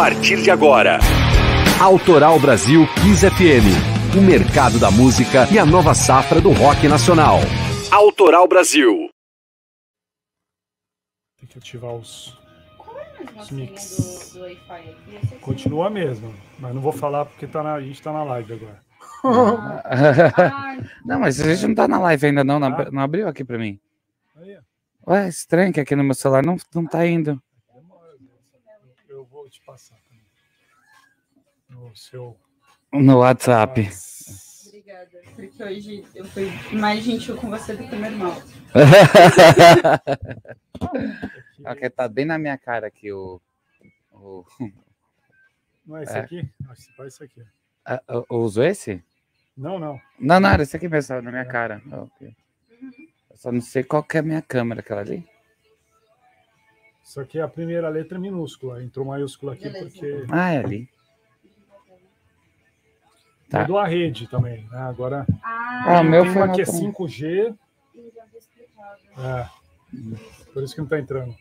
partir de agora. Autoral Brasil 15 FM. O mercado da música e a nova safra do rock nacional. Autoral Brasil. Tem que ativar os, é os assim, né, mix. Continua a assim. mesma, mas não vou falar porque tá na, a gente tá na live agora. não, mas a gente não tá na live ainda não, ah. não, abriu aqui para mim. Ué, estranho que aqui no meu celular não, não tá indo. no seu. No WhatsApp. Obrigada, porque hoje eu fui mais gentil com você do que meu irmão. Aqui tá bem na minha cara aqui o. o... Não é esse é. aqui? Acho que esse aqui. Ah, eu uso esse? Não, não. Não, nada, esse aqui mesmo, na minha é. cara. Uhum. Okay. só não sei qual que é a minha câmera, aquela ali. Só que é a primeira letra minúscula, entrou maiúscula aqui Beleza. porque. Ah, é ali. Tá. Mudou é a rede também, né? Agora ah, é, meu foi uma que é 5G. É, por isso que não está entrando.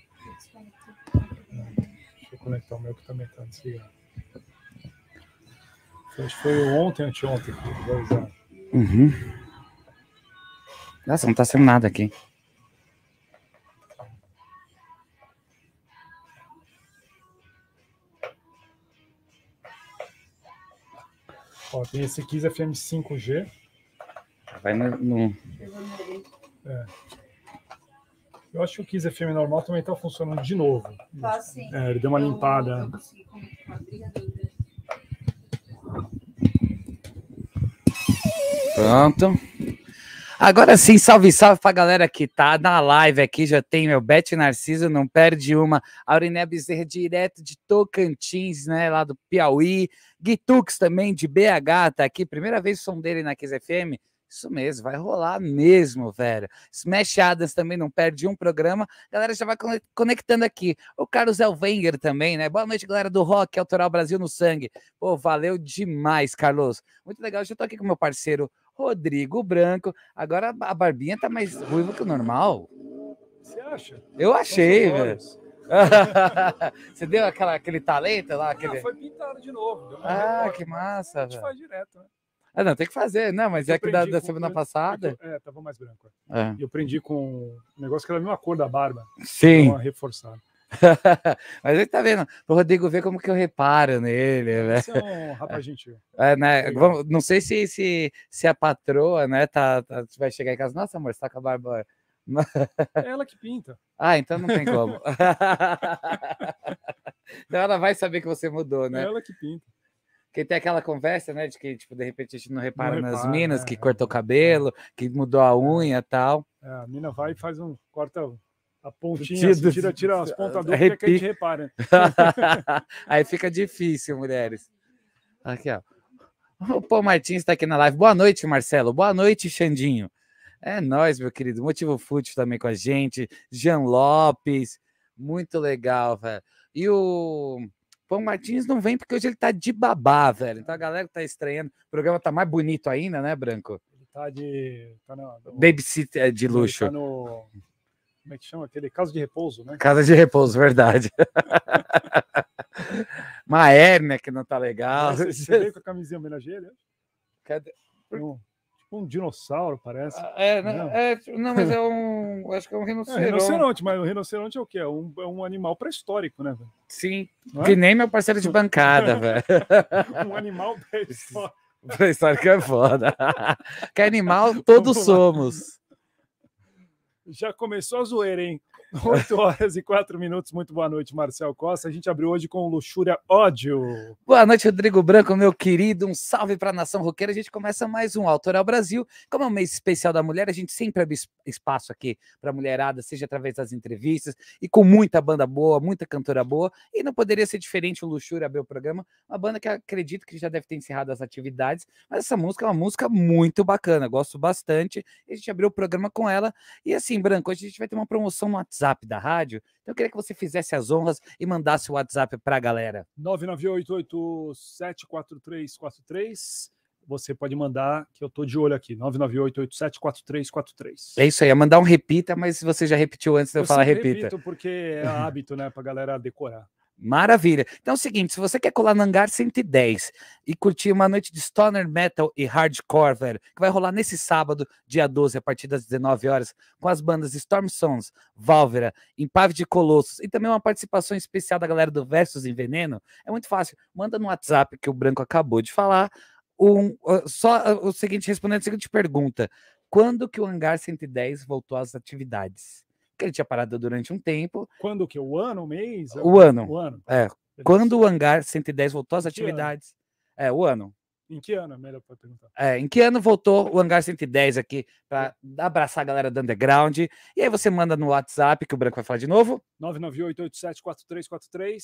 Deixa eu conectar o meu que também está desligado. Então, acho que foi ontem, anteontem. Uhum. Nossa, não está sendo nada aqui. Ó, tem esse Kiss FM 5G. Vai no. no... É. Eu acho que o Kiss FM normal também está funcionando de novo. Tá sim. É, ele deu uma eu, limpada. Eu Pronto. Agora sim, salve, salve pra galera que tá na live aqui. Já tem meu Bete Narciso, não perde uma. Auriné Bezerra, direto de Tocantins, né? Lá do Piauí. Guitux também, de BH, tá aqui. Primeira vez o som dele na Kiss FM. Isso mesmo, vai rolar mesmo, velho. Smashadas também não perde um programa. Galera já vai conectando aqui. O Carlos Elvenger também, né? Boa noite, galera do Rock Autoral Brasil no Sangue. Pô, valeu demais, Carlos. Muito legal. Já tô aqui com meu parceiro Rodrigo Branco. Agora a barbinha tá mais ruiva que o normal. Você acha? Eu achei, velho. Você deu aquela, aquele talento lá? Ah, aquele... Ah, foi pintado de novo. ah, que massa. A gente véio. faz direto, né? Ah, não, tem que fazer, não, mas eu é que da, da semana com... passada. É, é, tava mais branco. É. é. E eu prendi com um negócio que era a mesma cor da barba. Sim. Uma reforçada. Mas ele tá vendo, o Rodrigo vê como que eu reparo nele. Esse ah, né? é um rapaz gentil. É, né? É não sei se, se, se a patroa, né, tá, tá, vai chegar em casa, nossa, amor, você tá com a barba. É ela que pinta. Ah, então não tem como. então ela vai saber que você mudou, né? É ela que pinta. Porque tem aquela conversa, né, de que, tipo, de repente a gente não repara, não repara nas minas, é, que cortou o é. cabelo, que mudou a é. unha e tal. a mina vai e faz um, corta a pontinha, Tido, assim, tira, tira as pontas do que, é a gente repara. Aí fica difícil, mulheres. Aqui, ó. O Paul Martins está aqui na live. Boa noite, Marcelo. Boa noite, Xandinho. É nós, meu querido. Motivo Fute também com a gente. Jean Lopes. Muito legal, velho. E o Pão Martins não vem porque hoje ele tá de babá, velho. Então a galera tá estranhando. O programa tá mais bonito ainda, né, Branco? Ele tá de. Tá no, no... Babysitter é, de luxo. Ele tá no como é que chama aquele? Casa de repouso, né? Casa de repouso, verdade. Uma hérnia que não tá legal. você veio com a camisinha homenageira? É? Cadê? Um, tipo um dinossauro, parece. Ah, é, né? não. é, tipo, não, mas é um. Acho que é um é, rinoceronte. É, rinoceronte, mas o rinoceronte é o quê? É um, é um animal pré-histórico, né? Sim, é? que nem meu parceiro de bancada, velho. um animal pré-histórico. Pré-histórico é foda. que animal todos somos. Já começou a zoeira, hein? 8 horas e 4 minutos. Muito boa noite, Marcel Costa. A gente abriu hoje com Luxúria Ódio. Boa noite, Rodrigo Branco, meu querido. Um salve para a nação roqueira. A gente começa mais um Autoral Brasil. Como é um mês especial da mulher, a gente sempre abre espaço aqui para mulherada, seja através das entrevistas e com muita banda boa, muita cantora boa. E não poderia ser diferente o Luxúria abrir o programa. Uma banda que acredito que já deve ter encerrado as atividades, mas essa música é uma música muito bacana. Gosto bastante. A gente abriu o programa com ela. E assim, Branco, hoje a gente vai ter uma promoção no WhatsApp da rádio. Então eu queria que você fizesse as honras e mandasse o WhatsApp para a galera. 998874343. Você pode mandar, que eu estou de olho aqui, 998874343. É isso aí, é mandar um repita, mas você já repetiu antes de eu, eu falar repita. repito porque é hábito, né, para a galera decorar. Maravilha. Então é o seguinte, se você quer colar no Hangar 110 e curtir uma noite de stoner metal e hardcore, velho, que vai rolar nesse sábado, dia 12, a partir das 19 horas, com as bandas Storm Sons, Válvera, Impave de Colossos e também uma participação especial da galera do Versus em Veneno, é muito fácil. Manda no WhatsApp que o Branco acabou de falar, um, só o seguinte, respondendo a seguinte pergunta, quando que o Hangar 110 voltou às atividades? Ele tinha parado durante um tempo. Quando que? O ano, o mês? O ano. O ano. É. Quando o hangar 110 voltou às atividades. Ano? É, o ano. Em que ano? É melhor para perguntar. É, em que ano voltou o Hangar 110 aqui para é. abraçar a galera do underground? E aí você manda no WhatsApp, que o Branco vai falar de novo. 998874343.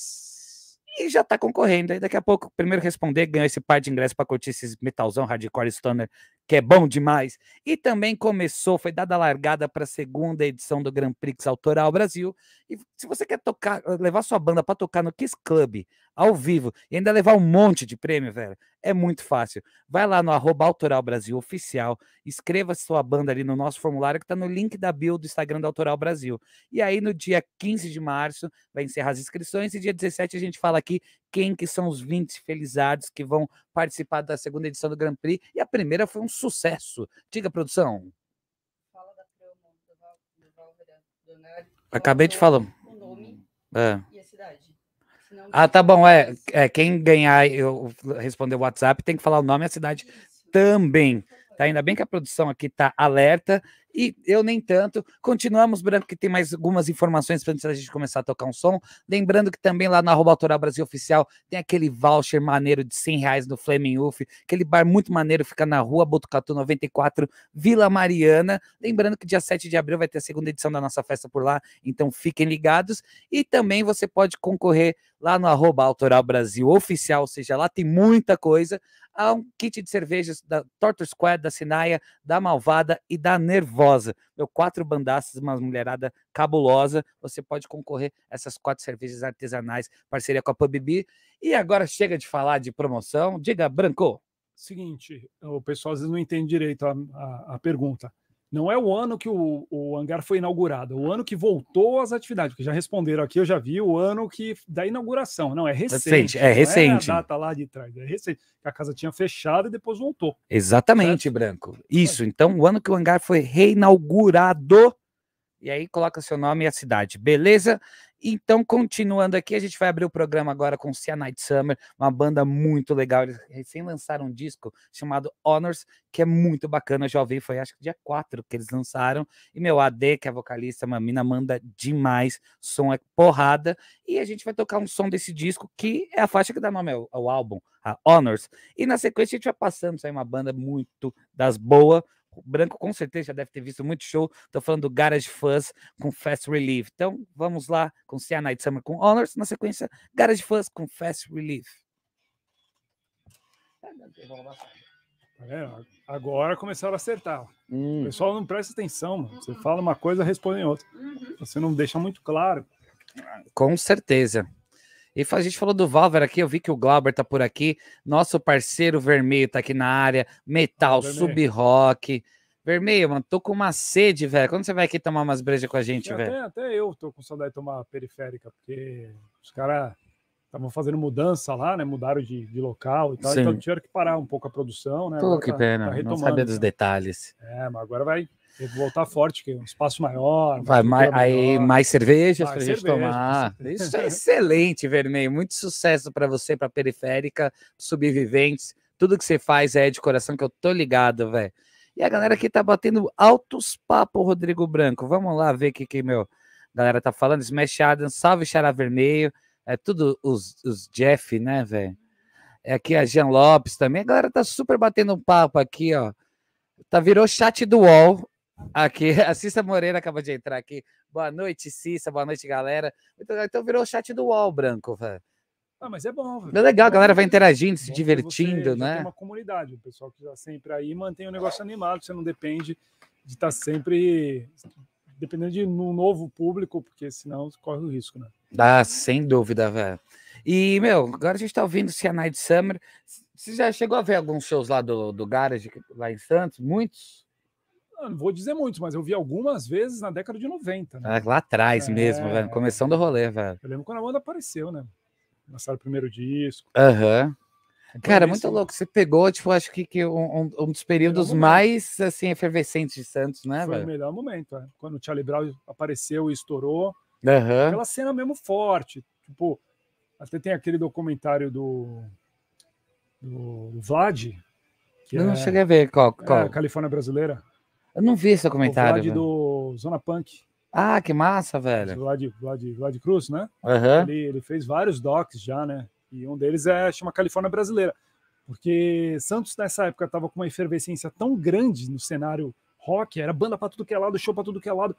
E já está concorrendo. Aí daqui a pouco, primeiro responder, ganhou esse par de ingressos para curtir esses metalzão, hardcore, stoner que é bom demais. E também começou, foi dada a largada para a segunda edição do Grand Prix Autoral Brasil. E se você quer tocar, eh, levar sua banda para tocar no Kiss Club ao vivo e ainda levar um monte de prêmio, velho, é muito fácil. Vai lá no arroba Autoral Brasil Oficial, escreva sua banda ali no nosso formulário que está no link da bio do Instagram da Autoral Brasil. E aí no dia 15 de março vai encerrar as inscrições e dia 17 a gente fala aqui quem que são os 20 felizados que vão participar da segunda edição do Grand Prix. E a primeira foi um sucesso. Diga, produção. Fala da promo do Valverde, Acabei de falar. O nome é. e a cidade. ah, tá bom. É, é, quem ganhar eu responder o WhatsApp tem que falar o nome e a cidade Isso. também. Então tá, ainda bem que a produção aqui está alerta e eu nem tanto. Continuamos, Branco, que tem mais algumas informações antes da gente começar a tocar um som. Lembrando que também lá na Arroba Autoral Brasil Oficial tem aquele voucher maneiro de 100 reais no Fleming aquele bar muito maneiro, fica na rua Botucatu 94, Vila Mariana. Lembrando que dia 7 de abril vai ter a segunda edição da nossa festa por lá, então fiquem ligados. E também você pode concorrer lá no arroba Autoral Brasil Oficial, ou seja, lá tem muita coisa. Há um kit de cervejas da Torture Square, da Sinaia, da Malvada e da Nervosa. Meu quatro bandaças, uma mulherada cabulosa. Você pode concorrer a essas quatro cervejas artesanais, parceria com a PubB. E agora chega de falar de promoção. Diga, Branco. Seguinte, o pessoal às vezes não entende direito a, a, a pergunta. Não é o ano que o, o hangar foi inaugurado, é o ano que voltou às atividades, porque já responderam aqui, eu já vi o ano que da inauguração. Não, é recente. É recente. Não é a data lá de trás, é recente. A casa tinha fechado e depois voltou. Exatamente, certo? Branco. Isso, então o ano que o hangar foi reinaugurado e aí coloca seu nome e a cidade, beleza? Então, continuando aqui, a gente vai abrir o programa agora com Cyanide Summer, uma banda muito legal. Eles recém lançaram um disco chamado Honors, que é muito bacana. Eu já ouvi, foi acho que dia 4 que eles lançaram. E meu AD, que é vocalista, uma mina, manda demais. Som é porrada. E a gente vai tocar um som desse disco, que é a faixa que dá nome ao, ao álbum, a Honors. E na sequência a gente vai passando, sai uma banda muito das boas, branco com certeza já deve ter visto muito show. Estou falando do Garage Fuzz com Fast Relief. Então vamos lá com Night Summer com Honors. Na sequência, Garage Fuzz com Fast Relief. Ah, é, agora começaram a acertar. Hum. O pessoal não presta atenção. Mano. Você uhum. fala uma coisa, responde outra. Uhum. Você não deixa muito claro. Com certeza. E a gente falou do Valver aqui, eu vi que o Glauber tá por aqui. Nosso parceiro Vermelho tá aqui na área. Metal, ah, sub-rock. Vermelho, mano, tô com uma sede, velho. Quando você vai aqui tomar umas brejas com a gente, velho? Até, até, eu tô com saudade de tomar periférica, porque os caras estavam fazendo mudança lá, né? Mudaram de, de local e tal. Então Sim. Então tiveram que parar um pouco a produção, né? Pô, que tá, pena. Tá não sabia dos né? detalhes. É, mas agora vai tem que voltar forte, que é um espaço maior. Vai mais, aí, mais cervejas ah, para a gente tomar. Isso é excelente, Vermelho. Muito sucesso para você, para Periférica, Sobreviventes. Tudo que você faz é de coração, que eu tô ligado, velho. E a galera aqui tá batendo altos papos, Rodrigo Branco. Vamos lá ver o que, que, meu, galera tá falando. Smash Adam, salve Xará Vermelho. É tudo os, os Jeff, né, velho? É aqui a Jean Lopes também. A galera tá super batendo papo aqui, ó. Tá virou chat do UOL Aqui, a Cissa Moreira acaba de entrar aqui. Boa noite, Cissa. Boa noite, galera. Então, então virou o chat do UOL branco, velho. Ah, mas é bom. Velho. É legal, a galera vai é interagindo, se divertindo, você, né? Tem uma comunidade, o pessoal que está sempre aí mantém o negócio animado, você não depende de estar tá sempre dependendo de um novo público, porque senão corre o risco, né? Ah, sem dúvida, velho. E, meu, agora a gente está ouvindo se a Night Summer. Você já chegou a ver alguns shows lá do, do Garage, lá em Santos? Muitos? Ah, não vou dizer muito, mas eu vi algumas vezes na década de 90. Né? Ah, lá atrás é... mesmo, velho. Começando o rolê, velho. Eu lembro quando a banda apareceu, né? Lançaram o primeiro disco. Aham. Uhum. Cara, muito louco. Você pegou, tipo, acho que, que um, um dos períodos mais assim efervescentes de Santos, né? Foi o melhor momento, é. quando o Charlie Brown apareceu e estourou. Uhum. Aquela cena mesmo forte. Tipo, até tem aquele documentário do, do, Vlad. Que não, é, cheguei a ver qual. qual? É, Califórnia Brasileira. Eu não vi esse comentário. O Vlad né? do Zona Punk. Ah, que massa, velho. O Vlad, Vlad, Vlad Cruz, né? Uhum. Ele, ele, fez vários docs já, né? E um deles é chama Califórnia Brasileira. Porque Santos, nessa época, estava com uma efervescência tão grande no cenário rock, era banda para tudo que é lado, show para tudo que é lado,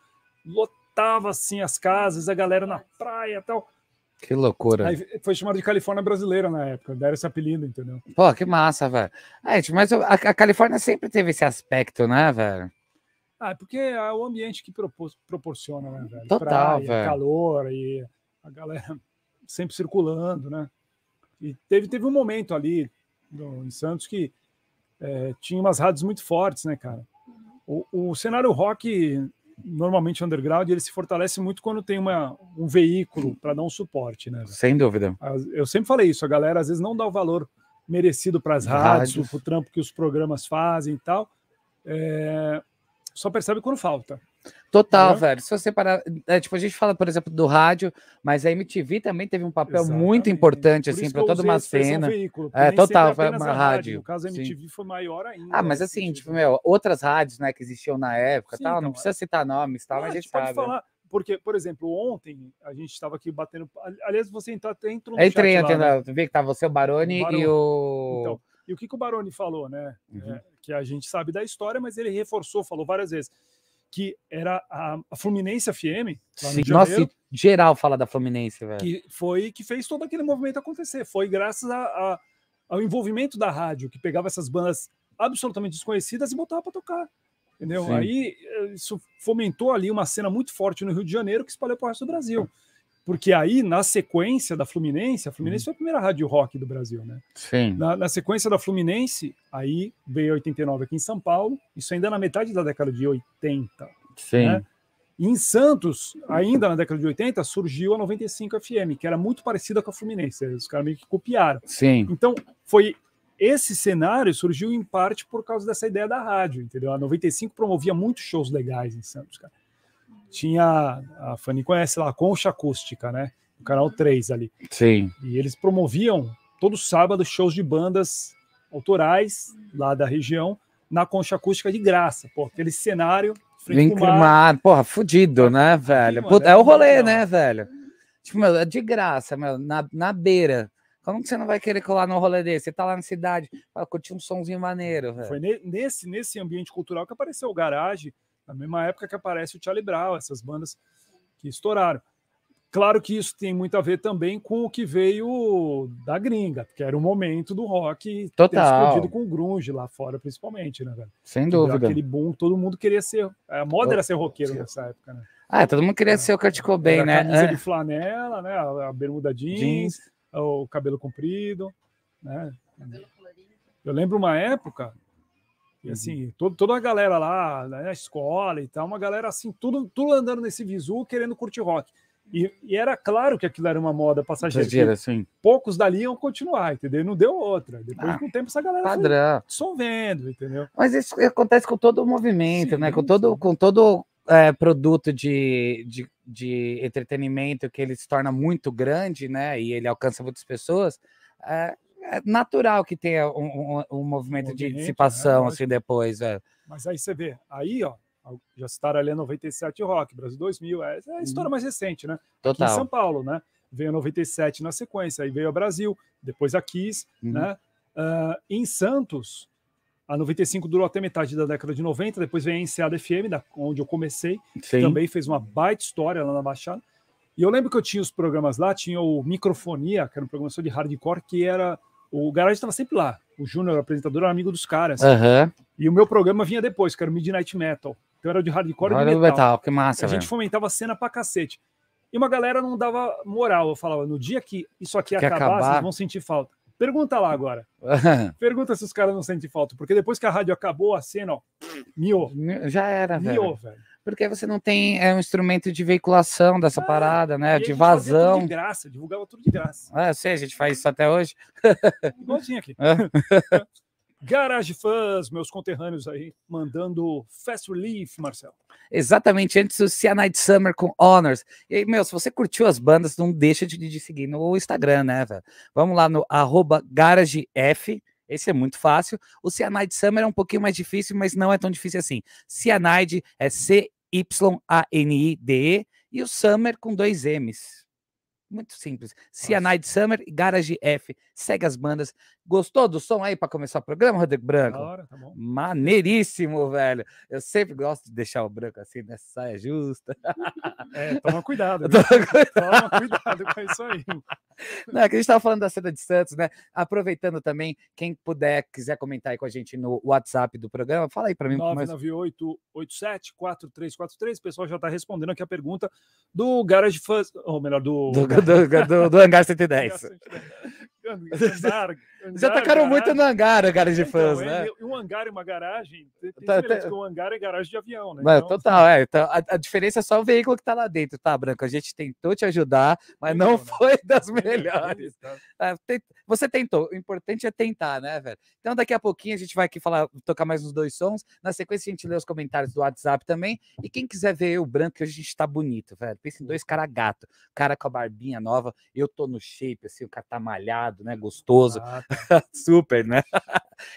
lotava assim as casas, a galera na praia e tal. Que loucura. Aí foi chamado de Califórnia Brasileira na época, deram esse apelido, entendeu? Pô, que massa, velho. Ah, gente, mas a, a Califórnia sempre teve esse aspecto, né, velho? Ah, porque é o ambiente que propor, proporciona, né, velho? Total, Praia, velho. calor e a galera sempre circulando, né? E teve, teve um momento ali no, em Santos que é, tinha umas rádios muito fortes, né, cara? O, o, cenário rock, normalmente underground, ele se fortalece muito quando tem uma, um veículo para dar um suporte, né? Velho? Sem dúvida. Eu sempre falei isso, a galera às vezes não dá o valor merecido para as rádios, para o trampo que os programas fazem e tal. É, só percebe quando falta. Total, velho. Se você parar. É, tipo, a gente fala, por exemplo, do rádio, mas a MTV também teve um papel Exatamente. muito importante, por assim, para toda uma cena. É veículo, é, total, foi é uma rádio. No caso, a MTV Sim. foi maior ainda. Ah, mas né, assim, tipo, meu, outras rádios, né, que existiam na época Sim, tal, então, não precisa é... citar nomes tal, mas a gente sabe. Né? Falar, porque, por exemplo, ontem a gente estava aqui batendo. Aliás, você entrou até entrou no é, Entrei, chat lá, né? vi que tava você, o Baroni, o e o. Então, e o que, que o Baroni falou, né? Uhum. É, que a gente sabe da história, mas ele reforçou, falou várias vezes, que era a, a Fluminense FM. Lá Sim, nossa, geral fala da Fluminense, velho. Que foi que fez todo aquele movimento acontecer. Foi graças a, a, ao envolvimento da rádio, que pegava essas bandas absolutamente desconhecidas e botava para tocar. Entendeu? Sim. Aí eh, isso fomentou ali uma cena muito forte no Rio de Janeiro que espalhou para o resto do Brasil. Porque aí, na sequência da Fluminense, a Fluminense uhum. foi a primeira rádio rock do Brasil, né? Sim. Na, na, sequência da Fluminense, aí veio 89 aqui em São Paulo, isso ainda na metade da década de 80. Sim. Né? E em Santos, ainda na década de 80, surgiu a 95 FM, que era muito parecida com a Fluminense. Os caras meio que copiaram. Sim. Então, foi esse cenário surgiu em parte por causa dessa ideia da rádio, entendeu? A 95 promovia muitos shows legais em Santos, cara tinha. A Fanny conhece lá, Concha Acústica, né? o canal 3 uhum. ali. Sim. E eles promoviam todo sábado shows de bandas autorais lá da região na Concha Acústica de graça, pô, aquele cenário. Vem mar, porra, fudido, né, velho? Sim, né? Puta, é o rolê, né? né, velho? Tipo, meu, é de graça, meu, na, na beira. Como que você não vai querer colar no rolê desse? Você tá lá na cidade, curtir um somzinho maneiro, velho. Foi nesse, nesse ambiente cultural que apareceu o garagem, na mesma época que aparece o Charlie Brown, essas bandas que estouraram. Claro que isso tem muito a ver também com o que veio da gringa, porque era o momento do rock Total. ter explodido com o grunge lá fora, principalmente, né, velho? Sem dúvida. Aquele boom, todo mundo queria ser. A moda era ser roqueiro nessa época, né? Ah, todo mundo queria ser o Kurt Cobain, né? A camisa é. de flanela, né? A, bermuda jeans, jeans, o cabelo comprido, né? Cabelo eu lembro uma época e uhum. assim, todo, toda a galera lá, na né, escola e tal, uma galera assim, tudo, tudo andando nesse visu, querendo curtir rock. E, e, era claro que aquilo era uma moda passageira. Passageira, sim. Poucos dali iam continuar, entendeu? Não deu outra. Depois, ah, com o tempo, essa galera padrão. foi dissolvendo, entendeu? Mas isso acontece com todo o movimento, sim, né? Com todo, com todo é, produto de, de, de, entretenimento que ele se torna muito grande, né? E ele alcança muitas pessoas. É, é natural que tenha um, um, um movimento um de é, dissipação né? assim depois. É. Mas aí você vê, aí ó, já citaram ali a 97 Rock, Brasil 2000, é, é a uhum. história mais recente, né? Total. Aqui em São Paulo, né? Veio a 97 na sequência, aí veio a Brasil, depois a Kiss, uhum. né? Uh, em Santos, a 95 durou até metade da década de 90, depois vem a Enseada FM, da, onde eu comecei, também fez uma baita história lá na Baixada. E eu lembro que eu tinha os programas lá, tinha o Microfonia, que era um programa de hardcore, que era o garagem estava sempre lá. O Júnior, apresentador, era amigo dos caras. Uhum. E o meu programa vinha depois, que era o Midnight Metal. Então era de hardcore e metal. metal. Que massa, A velho. gente fomentava a cena pra cacete. E uma galera não dava moral. Eu falava, no dia que isso aqui acabar, acabar, vocês vão sentir falta. Pergunta lá agora. Pergunta se os caras não sentem falta. Porque depois que a rádio acabou, a cena, ó, miou. Já era, miou, velho. velho porque você não tem é, um instrumento de veiculação dessa ah, parada, né? De vazão. de graça, divulgava tudo de graça. Ah, sei, a gente faz isso até hoje. Igualzinho aqui. É. Garage Fãs, meus conterrâneos aí, mandando Fast Relief, Marcelo. Exatamente, antes o Cianide Summer com Honors. E aí, meu, se você curtiu as bandas, não deixa de, de seguir no Instagram, né, velho? Vamos lá no arroba garagef, esse é muito fácil. O Cianide Summer é um pouquinho mais difícil, mas não é tão difícil assim. Cianide é c Y-A-N-I-D-E, e o Summer com dois M's. Muito simples. Cyanide é Summer, Garage F. Segue as bandas. Gostou do som aí para começar o programa, Rodrigo Branco? Da hora, tá bom. Maneiríssimo, velho. Eu sempre gosto de deixar o branco assim nessa né? saia justa. É, toma cuidado. Toma cuidado. toma cuidado com isso aí. Não, é que a gente estava falando da cena de Santos, né? Aproveitando também, quem puder, quiser comentar aí com a gente no WhatsApp do programa, fala aí para mim. 99887-4343. O pessoal já está respondendo aqui a pergunta do Garage Fuzz, ou melhor, do, do do, do, do, Hangar 110. Andar, andar, Já tacaram garagem. muito no hangar, garas de então, fãs, então, é, né? Um hangar e uma garagem, tem tá, tá... um hangar é garagem de avião, né? Mas, então, total, assim é. Então, a, a, diferença é só o veículo que tá lá dentro, tá, Branco? A gente tentou te ajudar, mas não, não né? foi das né? melhores. Tá. É, tem... Você tentou, o importante é tentar, né, velho? Então, daqui a pouquinho a gente vai aqui falar, tocar mais uns dois sons. Na sequência, a gente lê os comentários do WhatsApp também. E quem quiser ver o Branco, que hoje a gente tá bonito, velho. Pensa em dois caras gato, cara com a barbinha nova, eu tô no shape, assim, o cara tá malhado né? Gostoso. Ah, tá. Super, né?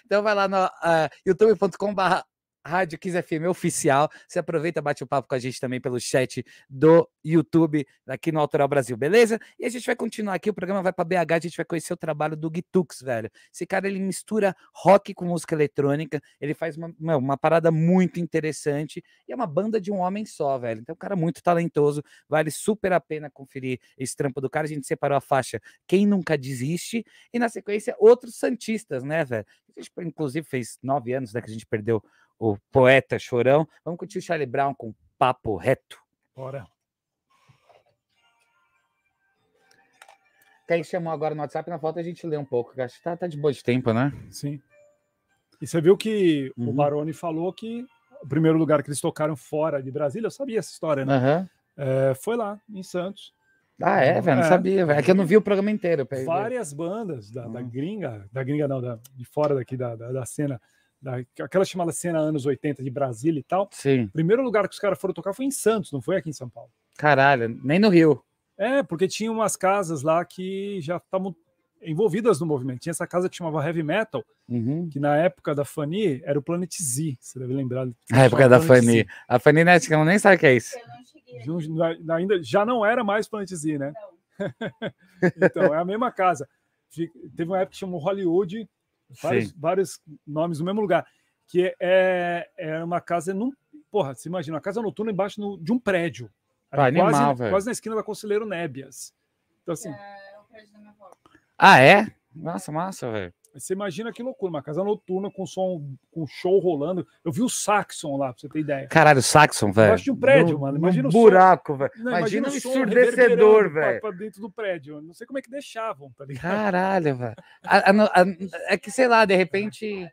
então vai lá no uh, ah, youtube.com/barra Rádio 15 FM oficial. Você aproveita, bate o um papo com a gente também pelo chat do YouTube, aqui no Autoral Brasil, beleza? E a gente vai continuar aqui, o programa vai para BH, a gente vai conhecer o trabalho do Gitux, velho. Esse cara, ele mistura rock com música eletrônica, ele faz uma, uma parada muito interessante e é uma banda de um homem só, velho. Então, um cara muito talentoso, vale super a pena conferir esse trampo do cara. A gente separou a faixa Quem Nunca Desiste e, na sequência, outros Santistas, né, velho? A gente, inclusive, fez nove anos né, que a gente perdeu o poeta chorão. Vamos curtir o Charlie Brown com papo reto. Bora. Quem chamou agora no WhatsApp, na volta a gente lê um pouco. Acho que tá, tá de boa de tempo, né? Sim. E você viu que uhum. o Baroni falou que o primeiro lugar que eles tocaram fora de Brasília, eu sabia essa história, né? Uhum. É, foi lá, em Santos. Ah, é, velho, não é. sabia, velho. É que eu não vi o programa inteiro. Várias bandas da, uhum. da, gringa, da gringa não, da, de fora daqui da, da, da cena, aquela chamada cena anos 80 de Brasília e tal. Sim. O primeiro lugar que os caras foram tocar foi em Santos, não foi aqui em São Paulo. Caralho, nem no Rio. É, porque tinha umas casas lá que já estavam envolvidas no movimento. Tinha essa casa que chamava Heavy Metal, uhum. que na época da Fani era o Planet Z, você deve lembrar. Na época da Fani. Z. A Fani né, nem sabe o que é isso. Eu não cheguei. Já, ainda, já não era mais Planet Z, né? então, é a mesma casa. Teve uma época que chamou Hollywood vários, vários, nomes no mesmo lugar. Que é, é, é uma casa num. Porra, você imagina, uma casa noturna embaixo no, de um prédio. Tá quase, quase na esquina da Conselheiro Nébias. Então, assim. É, é o prédio da minha avó. Ah, é? Nossa, massa, velho. Você imagina que loucura, uma casa noturna com som, com show rolando. Eu vi o Saxon lá, pra você ter ideia. Caralho, Saxon, velho. Acho de um prédio, no, mano. Imagina um buraco, velho. Imagina, imagina um surdecedor, velho. Pra dentro do prédio. Não sei como é que deixavam, tá ligado? Caralho, velho. É que, sei lá, de repente.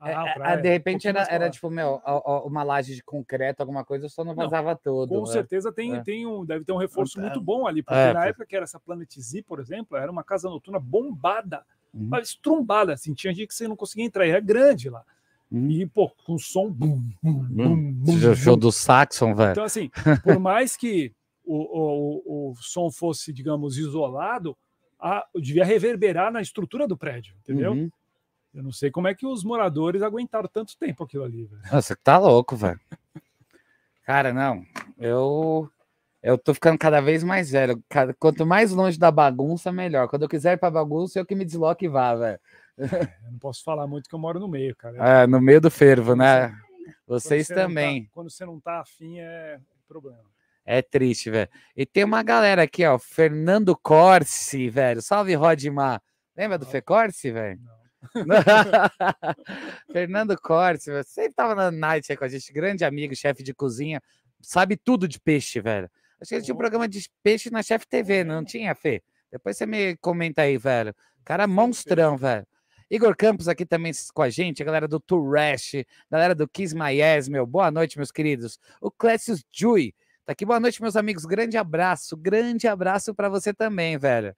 Ah, é, é, de repente era, era tipo, meu, uma laje de concreto, alguma coisa, só não vazava não, todo. Com né? certeza tem, é. tem um, deve ter um reforço é. muito bom ali, porque é. na época que era essa Planet Z, por exemplo, era uma casa noturna bombada uhum. estrumbada, assim, tinha gente que você não conseguia entrar, era grande lá. Uhum. E, pô, com som. Bum, bum, uhum. bum, bum, show do Saxon, velho. Então, assim, por mais que o, o, o som fosse, digamos, isolado, a, devia reverberar na estrutura do prédio, entendeu? Uhum. Eu não sei como é que os moradores aguentaram tanto tempo aquilo ali. Velho. Ah, você tá louco, velho. Cara, não. Eu eu tô ficando cada vez mais velho. Quanto mais longe da bagunça, melhor. Quando eu quiser ir pra bagunça, eu que me desloque e vá, velho. É, não posso falar muito que eu moro no meio, cara. É, no meio do fervo, né? Vocês você tá também. Tá, quando você não tá afim, é problema. É triste, velho. E tem uma galera aqui, ó. Fernando Corsi, velho. Salve, Rodimar. Lembra do Fê Corsi, velho? Não. Fernando velho. sempre tava na Night com a gente, grande amigo, chefe de cozinha, sabe tudo de peixe, velho. Acho que ele tinha um programa de peixe na Chef TV, né? não tinha, Fê? Depois você me comenta aí, velho. Cara monstrão, velho. Igor Campos aqui também com a gente, a galera do Turash, galera do Kiss My meu. Boa noite, meus queridos. O Clécio Jui tá aqui. Boa noite, meus amigos. Grande abraço, grande abraço para você também, velho.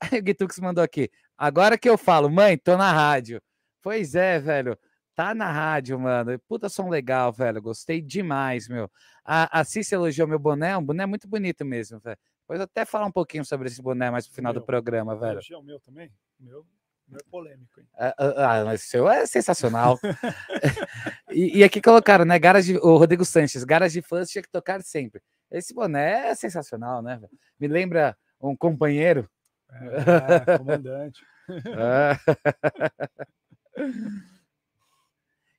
Aí o Guitux mandou aqui. Agora que eu falo, mãe, tô na rádio. Pois é, velho. Tá na rádio, mano. Puta som legal, velho. Gostei demais, meu. A, a Cici elogiou meu boné, um boné muito bonito mesmo, velho. Depois até falar um pouquinho sobre esse boné mais pro final meu, do programa, velho. Elogiou o meu também? Meu, meu é polêmico, hein? Ah, ah, ah mas o seu é sensacional. e, e, aqui colocaram, né? Garage, o Rodrigo Sanches, garage de fãs tinha que tocar sempre. Esse boné é sensacional, né? Me lembra um companheiro. É, comandante. ah.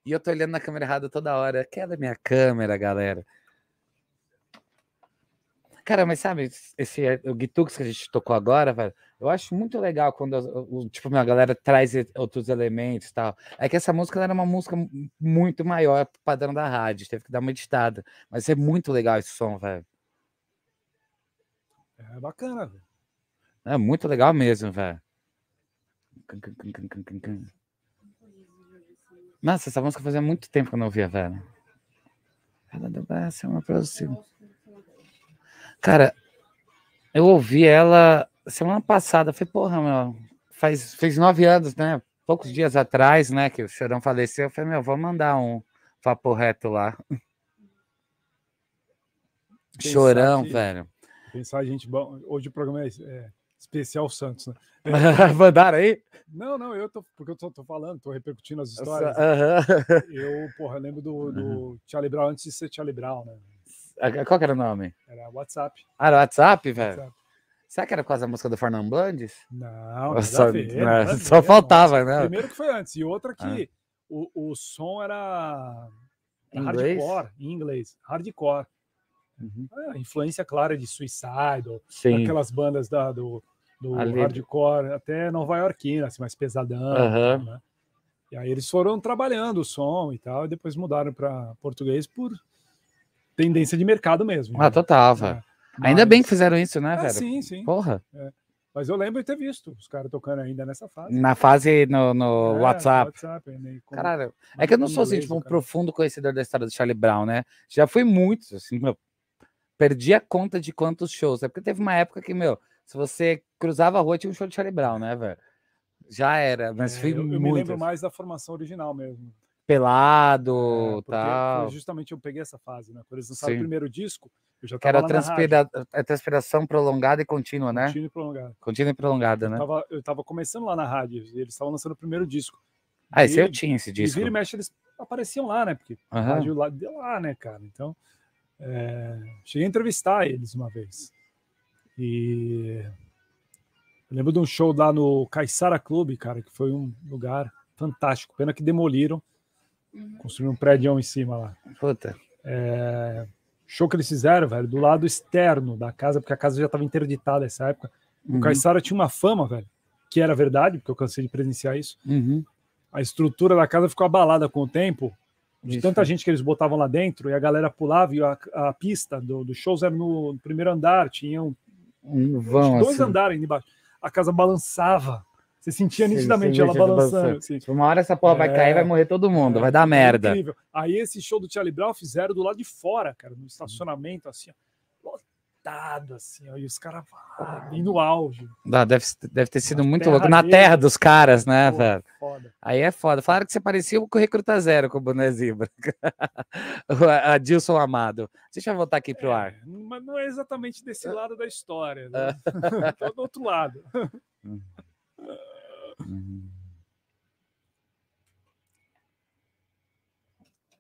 E eu tô olhando na câmera errada toda hora. Queda minha câmera, galera. Cara, mas sabe, esse o Gitux que a gente tocou agora, velho, eu acho muito legal quando o tipo, minha galera traz outros elementos e tal. É que essa música era uma música muito maior pro padrão da rádio, teve que dar uma editada. Mas é muito legal esse som, velho. É bacana, velho. É muito legal mesmo, velho. Nossa, essa música fazia muito tempo que eu não ouvia, velho. Ela do essa é uma produção. Cara, eu ouvi ela semana passada. Eu falei, porra, meu, faz, fez nove anos, né? Poucos dias atrás, né, que o Chorão faleceu. Eu falei, meu, vou mandar um papo reto lá. Pensar Chorão, que, velho. Pensar, gente, bom, hoje o programa é, é Especial Santos, né? É, Mandaram aí? Não, não, eu tô, porque eu tô, tô falando, tô repercutindo as histórias. uh né? -huh. Eu, porra, lembro do, do Charlie uhum. Brown antes de ser Charlie Brown, né? É, qual que era o nome? Era WhatsApp. Ah, era WhatsApp, velho? Será que era quase a música do Fernando Blandes? Não, só, ver, não, né, ver, só faltava, né? Primeiro que foi antes, e outra que ah. o, o som era, era inglês? hardcore, em inglês, hardcore. Uhum. É, influência clara de Suicidal, aquelas bandas da, do, do Ali... hardcore, até nova iorquina, assim, mais pesadão. Uhum. Né? E aí eles foram trabalhando o som e tal, e depois mudaram para português por tendência de mercado mesmo. Ah, né? total, é, Ainda bem que fizeram isso, né, ah, velho? Sim, sim. Porra. É. Mas eu lembro de ter visto os caras tocando ainda nessa fase. Na fase no, no é, WhatsApp. WhatsApp né? Caralho, é que eu não sou assim, tipo, um cara. profundo conhecedor da história do Charlie Brown, né? Já fui muitos, assim, meu, perdi a conta de quantos shows. É porque teve uma época que, meu, se você cruzava a rua, tinha um show de Charlie Brown, né, velho? Já era, mas é, foi eu, muito. Eu me lembro assim. mais da formação original mesmo. Pelado, é, tal. Justamente eu peguei essa fase, né? Quando eles lançaram o primeiro disco, eu já tava era lá transpira... a é, transpiração prolongada e contínua, né? Contínua e prolongada. Contínua e prolongada, eu né? Tava, eu tava começando lá na rádio, e eles estavam lançando o primeiro disco. Ah, esse e, eu tinha esse disco. E vira e mexe, eles apareciam lá, né? Porque uhum. rádio lá, de lá, né, cara? Então, é... cheguei a entrevistar eles uma vez. E eu lembro de um show lá no Caixara Clube, cara, que foi um lugar fantástico. Pena que demoliram, uhum. construíram um prédio em cima lá. Puta. É, show que eles fizeram, velho, do lado externo da casa, porque a casa já estava interditada nessa época. O uhum. Caissara Caixara tinha uma fama, velho, que era verdade, porque eu cansei de presenciar isso. Uhum. A estrutura da casa ficou abalada com o tempo, de isso. tanta gente que eles botavam lá dentro, e a galera pulava, e a, a pista dos do shows era no, no primeiro andar, tinham um vão. Os dois assim. andares embaixo. A casa balançava. Você sentia sim, nitidamente ela balançando. Assim. Uma hora essa porra é... vai cair, vai morrer todo mundo, é, vai dar merda. Incrível. Aí esse show do Charlie Brown fizeram do lado de fora, cara, no estacionamento, assim. Ó lotado, assim, ó, e os caras ah, no auge. deve, deve ter sido na muito louco. Na terra dos caras, né, Pô, velho? Foda. Aí é foda. Falaram que você parecia com o Recruta Zero com o Boné Zibra. Adilson Amado. Deixa eu voltar aqui pro é, ar. Mas não é exatamente desse é. lado da história, né? É. do outro lado. Uhum. Uhum.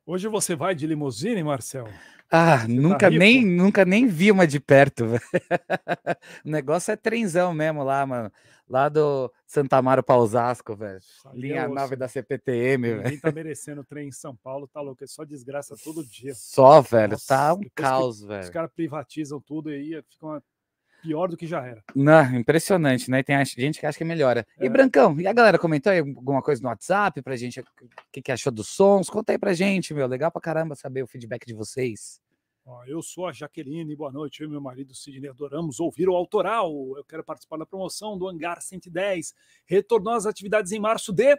Hoje você vai de limusine, Marcelo ah, Você tá nunca tá nem, nunca nem vi uma de perto. o negócio é trenzão mesmo lá, mano. Lá do Santa Amaro para Osasco, velho. Linha 9 é da CPTM, velho. Ninguém tá merecendo trem em São Paulo, tá louco? É só desgraça todo dia. Só, velho. Tá Nossa, tá um caos, velho. Os caras privatizam tudo e aí fica uma pior do que já era. Não, impressionante, né? Tem gente que acha que melhora. É. E Brancão, e a galera comentou aí alguma coisa no WhatsApp pra gente? O que, que achou dos sons? Conta aí pra gente, meu. Legal pra caramba saber o feedback de vocês. eu sou a Jaqueline, boa noite. Eu e meu marido Sidney adoramos ouvir o autoral. Eu quero participar da promoção do Hangar 110. Retornou às atividades em março de.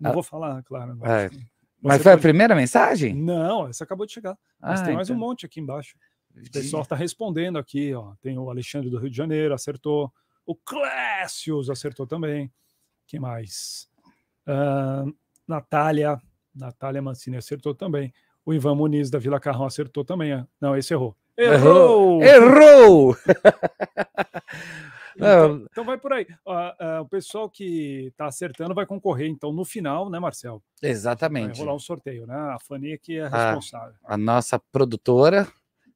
Não ah. vou falar, claro. Mas, é. mas foi pode... a primeira mensagem? Não, essa acabou de chegar. Ah, mas tem então. mais um então. monte aqui embaixo. O pessoal está respondendo aqui, ó. Tem o Alexandre do Rio de Janeiro, acertou. O Clécius acertou também. Quem mais? Uh, Natália. Natália Mancini acertou também. O Ivan Muniz da Vila Carrão acertou também. Não, esse errou. Errou! Errou! então, então, vai por aí. Uh, uh, o pessoal que está acertando vai concorrer, então, no final, né, Marcel? Exatamente. Vai rolar um sorteio, né? A Fania é que é responsável. a, a nossa produtora,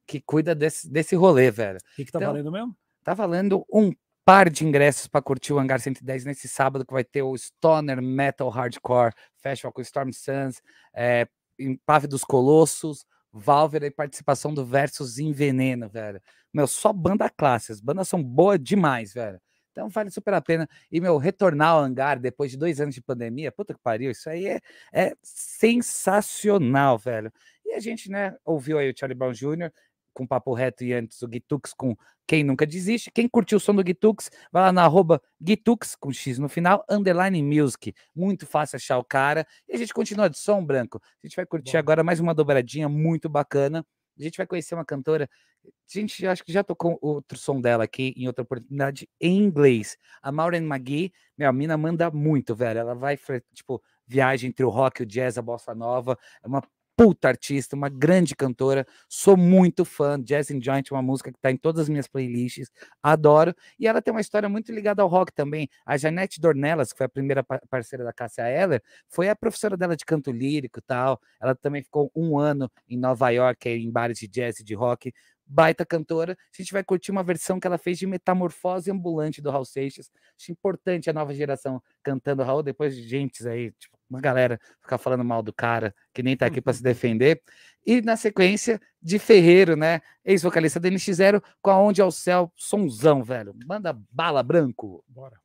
que cuida desse, desse rolê, velho. O que, que tá então, valendo mesmo? Tá valendo um par de ingressos para curtir o Hangar 110 nesse sábado, que vai ter o Stoner Metal Hardcore Festival com Storm Suns, é, eh, Impave dos Colossos, Valver e participação do Versus Enveneno, velho. Meu, só banda classe, as bandas são boas demais, velho. Então vale super a pena. E, meu, retornar ao hangar depois de dois anos de pandemia, puta que pariu, isso aí é, é sensacional, velho. E a gente, né, ouviu aí o Charlie Brown Jr., com Papo Reto e antes o Gitux com Quem Nunca Desiste. Quem curtiu o som do Gitux, vai lá na arroba Gitux, com X no final, underline music. Muito fácil achar o cara. E a gente continua de som, Branco. A gente vai curtir Bom. agora mais uma dobradinha muito bacana. A gente vai conhecer uma cantora. A gente acho que já tocou outro som dela aqui em outra oportunidade em inglês. A Maureen McGee, minha mina manda muito, velho. Ela vai, tipo, viagem entre o rock, o jazz, a bossa nova. É uma puta artista, uma grande cantora, sou muito fã. Jazz and Joint, é uma música que está em todas as minhas playlists, adoro. E ela tem uma história muito ligada ao rock também. A Janete Dornelas, que foi a primeira parceira da Cássia Eller, foi a professora dela de canto lírico e tal. Ela também ficou um ano em Nova York, em bares de jazz e de rock. Baita cantora, a gente vai curtir uma versão que ela fez de Metamorfose Ambulante do Raul Seixas. Acho importante a nova geração cantando Raul, depois de gentes aí, tipo, uma galera ficar falando mal do cara, que nem tá aqui para se uhum. defender. E na sequência, de Ferreiro, né? Ex-vocalista da NX0, com Aonde ao é Céu, sonzão, velho. Manda bala, branco. Bora.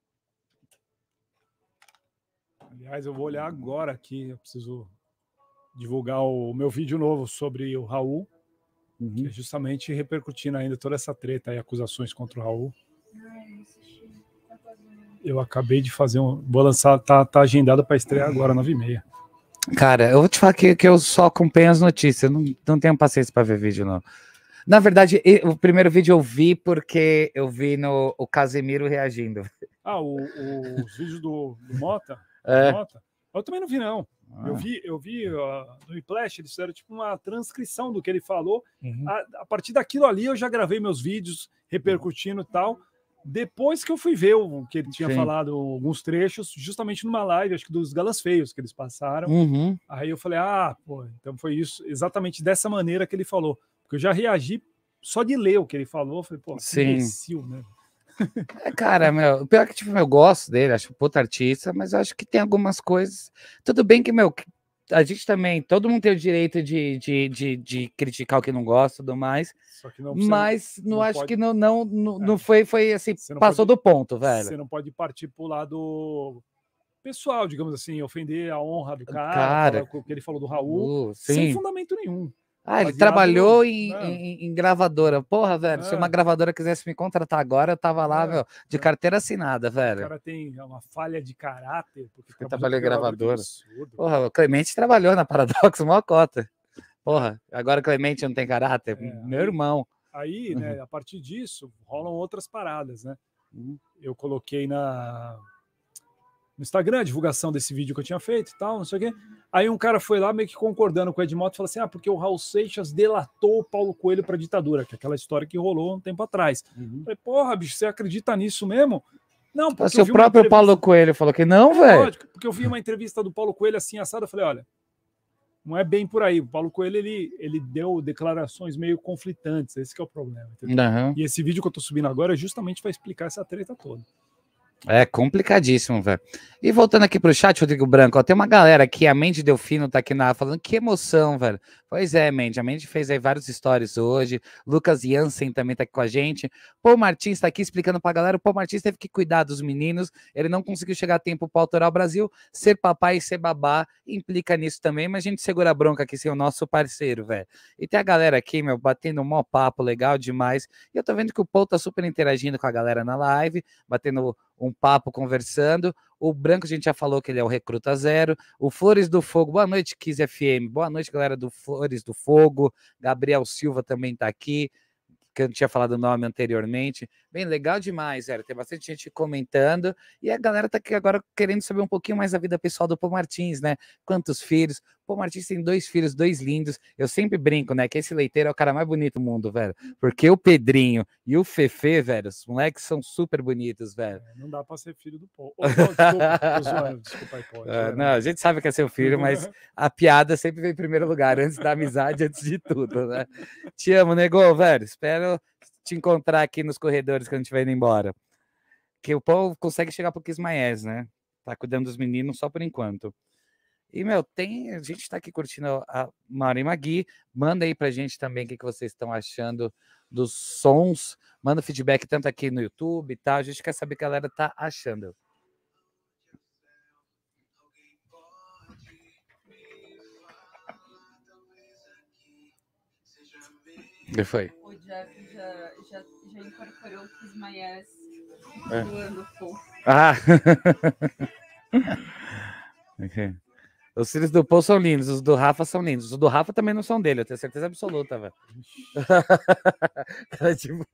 Aliás, eu vou olhar agora aqui, eu preciso divulgar o meu vídeo novo sobre o Raul, uhum. É justamente repercutindo ainda toda essa treta e acusações contra o Raul eu acabei de fazer um. Vou lançar, tá, tá agendada para estrear agora, 9 e meia. Cara, eu vou te falar que, que eu só acompanho as notícias, não, não tenho paciência para ver vídeo, não. Na verdade, o primeiro vídeo eu vi porque eu vi no o Casemiro reagindo. Ah, o, o, os vídeos do, do Mota? É. Do Mota? Eu também não vi, não. Ah. Eu vi, eu vi uh, no Iplash, eles fizeram tipo uma transcrição do que ele falou. Uhum. A, a, partir daquilo ali, eu já gravei meus vídeos repercutindo e uhum. tal. Depois que eu fui ver o que ele tinha Sim. falado, alguns trechos, justamente numa live, acho que dos Galas Feios que eles passaram. Uhum. Aí eu falei, ah, pô, então foi isso, exatamente dessa maneira que ele falou. Porque eu já reagi só de ler o que ele falou, falei, pô, Sim. imbecil, né? É, cara, meu, pior é que tipo, eu gosto dele, acho um puta artista, mas eu acho que tem algumas coisas. Tudo bem que, meu, a gente também, todo mundo tem o direito de, de, de, de criticar o que não gosta e tudo mais. Não, mas não, não acho pode... que não, não, não, é. não, foi, foi assim, passou pode, do ponto, velho. Você não pode partir pro lado pessoal, digamos assim, ofender a honra do cara, cara o que ele falou do Raul, uh, sem fundamento nenhum. Ah, ele trabalhou em, né? em, em, gravadora. Porra, velho, é. se uma é. gravadora quisesse me contratar agora, eu tava lá, é. meu, de é. carteira assinada, velho. O cara tem é uma falha de caráter. Porque eu trabalhei em gravadora. Absurdo, Porra, o Clemente trabalhou na Paradox, maior cota. Porra, agora o Clemente não tem caráter? É, meu aí, irmão. Aí, né, a partir disso, rolam outras paradas, né? Uhum. Eu coloquei na no Instagram, divulgação desse vídeo que eu tinha feito e tal, não sei o quê. Aí um cara foi lá meio que concordando com o Edmoto e falou assim: ah, porque o Raul Seixas delatou o Paulo Coelho para a ditadura, que é aquela história que rolou um tempo atrás. Uhum. Falei, porra, bicho, você acredita nisso mesmo? Não, porque. Mas eu o próprio entrevista... Paulo Coelho falou que não, velho. porque eu vi uma entrevista do Paulo Coelho assim assado, eu falei, olha, não é bem por aí. O Paulo Coelho ele, ele deu declarações meio conflitantes, esse é o problema. Uhum. E esse vídeo que eu tô subindo agora é justamente vai explicar essa treta toda. É complicadíssimo, velho. E voltando aqui pro chat, Rodrigo Branco, ó, tem uma galera aqui, a Mandy Delfino tá aqui na falando que emoção, velho. Pois é, Mandy. A Mandy fez aí vários stories hoje. Lucas Jansen também tá aqui com a gente. Paul Martins tá aqui explicando pra galera. O Paul Martins teve que cuidar dos meninos. Ele não conseguiu chegar a tempo pro Autoral Brasil. Ser papai e ser babá implica nisso também, mas a gente segura a bronca aqui sem o nosso parceiro, velho. E tem a galera aqui, meu, batendo um mó papo legal demais. E eu tô vendo que o Paul tá super interagindo com a galera na live, batendo um papo, conversando. O Branco, a gente já falou que ele é o Recruta Zero. O Flores do Fogo, boa noite, Kiz FM. Boa noite, galera do Flores do Fogo. Gabriel Silva também está aqui que eu não tinha falado o nome anteriormente. Bem, legal demais, velho. Tem bastante gente comentando. E a galera tá aqui agora querendo saber um pouquinho mais da vida pessoal do Pô Martins, né? Quantos filhos? Pô Martins tem dois filhos, dois lindos. Eu sempre brinco, né? Que esse leiteiro é o cara mais bonito do mundo, velho. Uhum. Porque o Pedrinho e o Fefe, velho, os moleques são super bonitos, velho. É, não dá pra ser filho do Pô. Oh, desculpa, zoando, desculpa, É, ah, não, a gente sabe que é seu filho, mas a piada sempre vem em primeiro lugar, antes da amizade, antes de tudo, né? Te amo, negou, velho. Espero quero te encontrar aqui nos corredores quando estiver indo embora. Que o povo consegue chegar para o Quismaés, né? Tá cuidando dos meninos só por enquanto. E, meu, tem. A gente está aqui curtindo a Maura Magui. Manda aí pra gente também o que, que vocês estão achando dos sons. Manda feedback tanto aqui no YouTube e tá? tal. A gente quer saber o que a galera tá achando. E foi já, já, já, incorporou os maiás é. do ano Ah! okay. Os filhos do Paul são lindos, os do Rafa são lindos. Os do Rafa também não são dele, eu tenho certeza absoluta, velho. tipo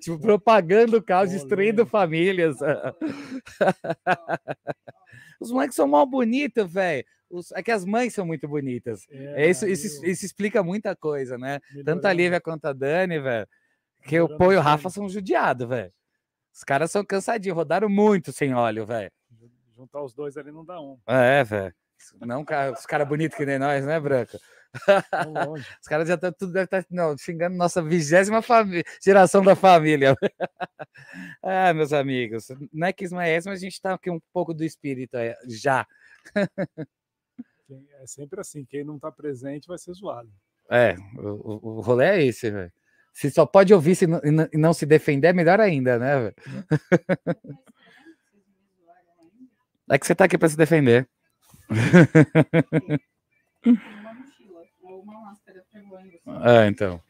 tipo, propagando o caos, Olha. destruindo famílias. Os moleques são mal bonitos, velho. É que as mães são muito bonitas. É, é isso, isso, isso, explica muita coisa, né? Melhorando. Tanto a Lívia quanto a Dani, velho. Que o Pô e o Rafa são judiados, velho. Os caras são cansadinhos, rodaram muito sem óleo, velho. Juntar os dois ali não dá um. É, velho. Não os caras bonitos que nem nós, né, branca os caras já estão tá, tudo deve estar tá, não, xingando nossa vigésima geração da família. ah, meus amigos, não é que esmaece, mas a gente está aqui um pouco do espírito aí, já. é sempre assim, quem não está presente vai ser zoado. É, o, o rolê é esse, velho. Se só pode ouvir se não, e não se defender, é melhor ainda, né? É que você está aqui para se defender ah, então.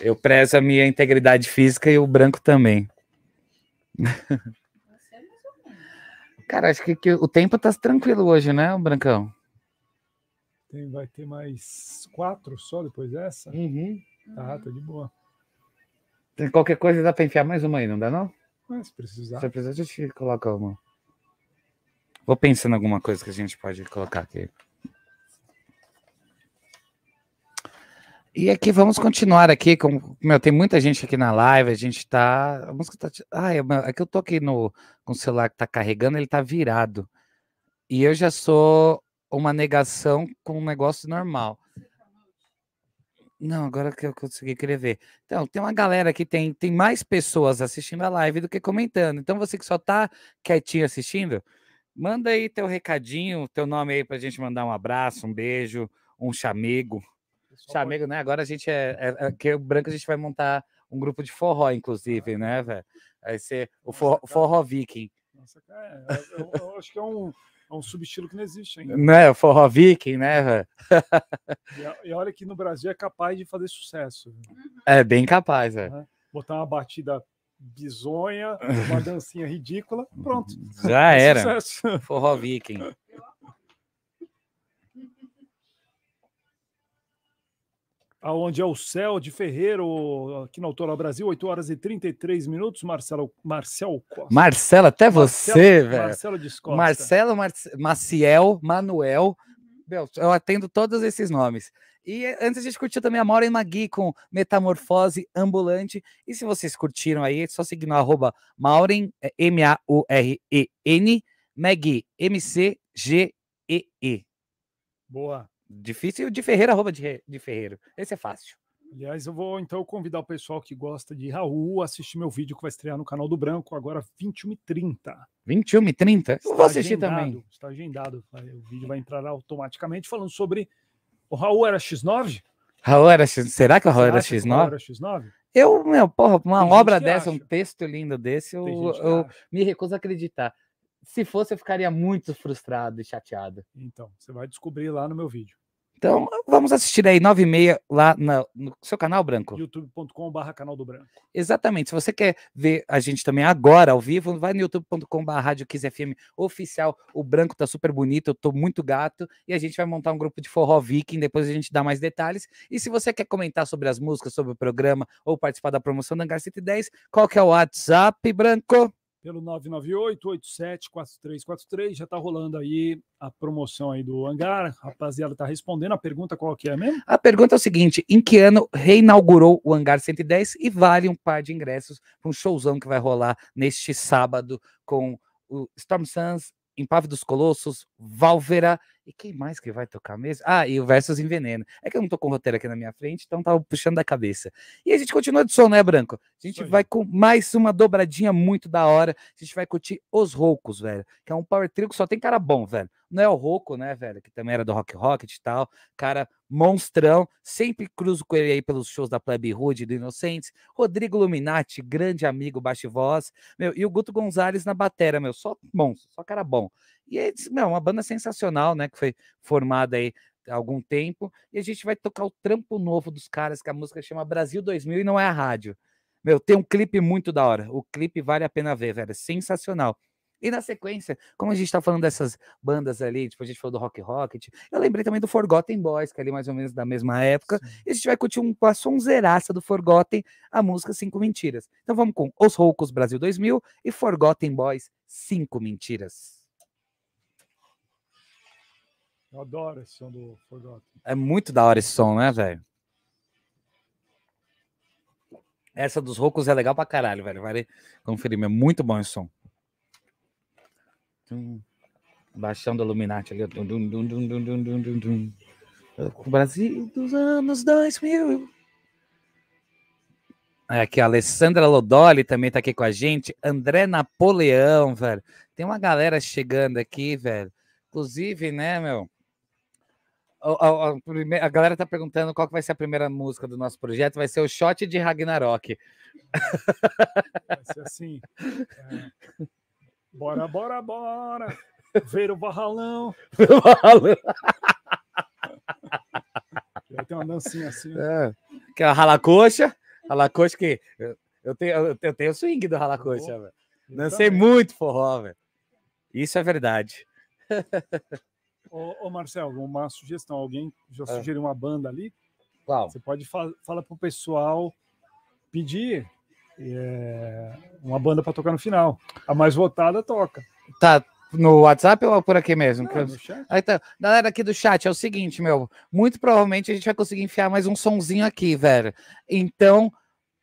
Eu prezo a minha integridade física e o branco também. Cara, acho que, que, o tempo tá tranquilo hoje, né, Brancão? Tem, vai ter mais quatro só depois dessa? Uhum. Tá, tá de boa. Tem qualquer coisa, dá pra enfiar mais uma aí, não dá não? Mas se precisar. Se precisar, a gente coloca uma. Vou pensando em alguma coisa que a gente pode colocar aqui. E aqui vamos continuar aqui com, meu, tem muita gente aqui na live, a gente tá, a música tá, ah, é que eu tô aqui no com o celular que tá carregando, ele tá virado. E eu já sou uma negação com um negócio normal. Não, agora que eu consegui escrever. Então, tem uma galera que tem tem mais pessoas assistindo a live do que comentando. Então, você que só tá quietinho assistindo, Manda aí teu recadinho, teu nome aí para a gente mandar um abraço, um beijo, um chamego. Chamego, né? Agora a gente é, é, é que o branco a gente vai montar um grupo de forró, inclusive, né, ah, velho? Vai ser o forró, forró viking. Nossa, cara, eu, é, é, eu, eu acho que é um, é um subestilo que não existe ainda. Não é? O forró viking, né, E, e, olha que no Brasil é capaz de fazer sucesso. É, bem capaz, é. Botar uma batida bizonha, uma dancinha ridícula, pronto. Já era. Sucesso. Forró viking. Aonde é o céu de Ferreiro, aqui na Autora Brasil, 8 horas e 33 minutos, Marcelo, Marcelo. Costa. Marcelo, até você, Marcelo, velho. Marcelo Descosta. Marcelo, Mar Maciel, Manuel. Uhum. Meu, eu atendo todos esses nomes. E eh, antes a gente curtiu também a Maureen Magui com Metamorfose Ambulante. E se vocês curtiram aí, é só seguir no arroba Maureen, é M-A-U-R-E-N, Magui, M-C-G-E-E. Boa. Difícil de Ferreira, arroba de, de Ferreiro. Esse é fácil. Aliás, eu vou então convidar o pessoal que gosta de Raul a assistir meu vídeo que vai estrear no canal do Branco agora 21h30. 21h30? Eu vou assistir agendado, também. Está agendado. O vídeo vai entrar automaticamente falando sobre o Raul era X9? Raul era X... Será que o Raul era X9? era X9? Eu, meu, porra, uma Tem obra dessa, acha. um texto lindo desse, eu, eu me recuso a acreditar. Se fosse, eu ficaria muito frustrado e chateado. Então, você vai descobrir lá no meu vídeo. Então, vamos assistir aí, 9 e meia, lá na, no seu canal, Branco? youtube.com.br canal do Branco. Exatamente. Se você quer ver a gente também agora, ao vivo, vai no youtube.com.br Rádio Kiss FM oficial. O Branco tá super bonito, eu tô muito gato. E a gente vai montar um grupo de forró viking, depois a gente dá mais detalhes. E se você quer comentar sobre as músicas, sobre o programa, ou participar da promoção da Angar 110, qual que é o WhatsApp, Branco? pelo 998-87-4343. Já está rolando aí a promoção aí do hangar. A rapaziada, está respondendo a pergunta qual que é mesmo? A pergunta é o seguinte: em que ano reinaugurou o hangar 110 e vale um par de ingressos para um showzão que vai rolar neste sábado com o Storm Suns, Impave dos Colossos, Valvera e quem mais que vai tocar mesmo? Ah, e o Versus veneno. É que eu não tô com o roteiro aqui na minha frente, então tava puxando da cabeça. E a gente continua de som, né, Branco? A gente vai com mais uma dobradinha muito da hora. A gente vai curtir Os Roucos, velho. Que é um power trio que só tem cara bom, velho. Não é o Rouco, né, velho? Que também era do Rock Rocket e tal. Cara monstrão. Sempre cruzo com ele aí pelos shows da Plebe Hood, do Inocentes. Rodrigo Luminati, grande amigo, baixo voz. Meu, e o Guto Gonzalez na batera, meu. Só monstro, só cara bom. E é uma banda sensacional, né? Que foi formada aí há algum tempo. E a gente vai tocar o trampo novo dos caras, que a música chama Brasil 2000 e não é a rádio. Meu, tem um clipe muito da hora. O clipe vale a pena ver, velho. É sensacional. E na sequência, como a gente tá falando dessas bandas ali, tipo, a gente falou do Rock Rocket, eu lembrei também do Forgotten Boys, que é ali mais ou menos da mesma época. E a gente vai curtir um, uma sonzeiraça do Forgotten, a música Cinco Mentiras. Então vamos com Os Roucos Brasil 2000 e Forgotten Boys, Cinco Mentiras. Eu adoro esse som do Forgotten. É muito da hora esse som, né, velho? Essa dos Rocos é legal pra caralho, velho. Vale conferir, é muito bom esse som. Baixando Baixão do Illuminati ali. O Brasil dos anos 2000. aqui, a Alessandra Lodoli também tá aqui com a gente. André Napoleão, velho. Tem uma galera chegando aqui, velho. Inclusive, né, meu? A, a, a, galera tá perguntando qual que vai ser a primeira música do nosso projeto. Vai ser o shot de Ragnarok. Vai ser assim. É. Bora, bora, bora. Ver o barralão. Ver o barralão. Vai ter uma dancinha assim. Né? É. Que é a ralacoxa. Ralacoxa que... Eu tenho, eu, eu tenho o swing do ralacoxa, velho. Dancei também. muito forró, velho. Isso é verdade. Ô, ô, Marcelo, uma sugestão. Alguém já ah. sugeriu uma banda ali? Claro. Você pode fa falar para o pessoal pedir é, uma banda para tocar no final. A mais votada toca. Tá, no WhatsApp ou por aqui mesmo? no chat. ah, então, galera aqui do chat, é o seguinte, meu. Muito provavelmente a gente vai conseguir enfiar mais um sonzinho aqui, velho. Então,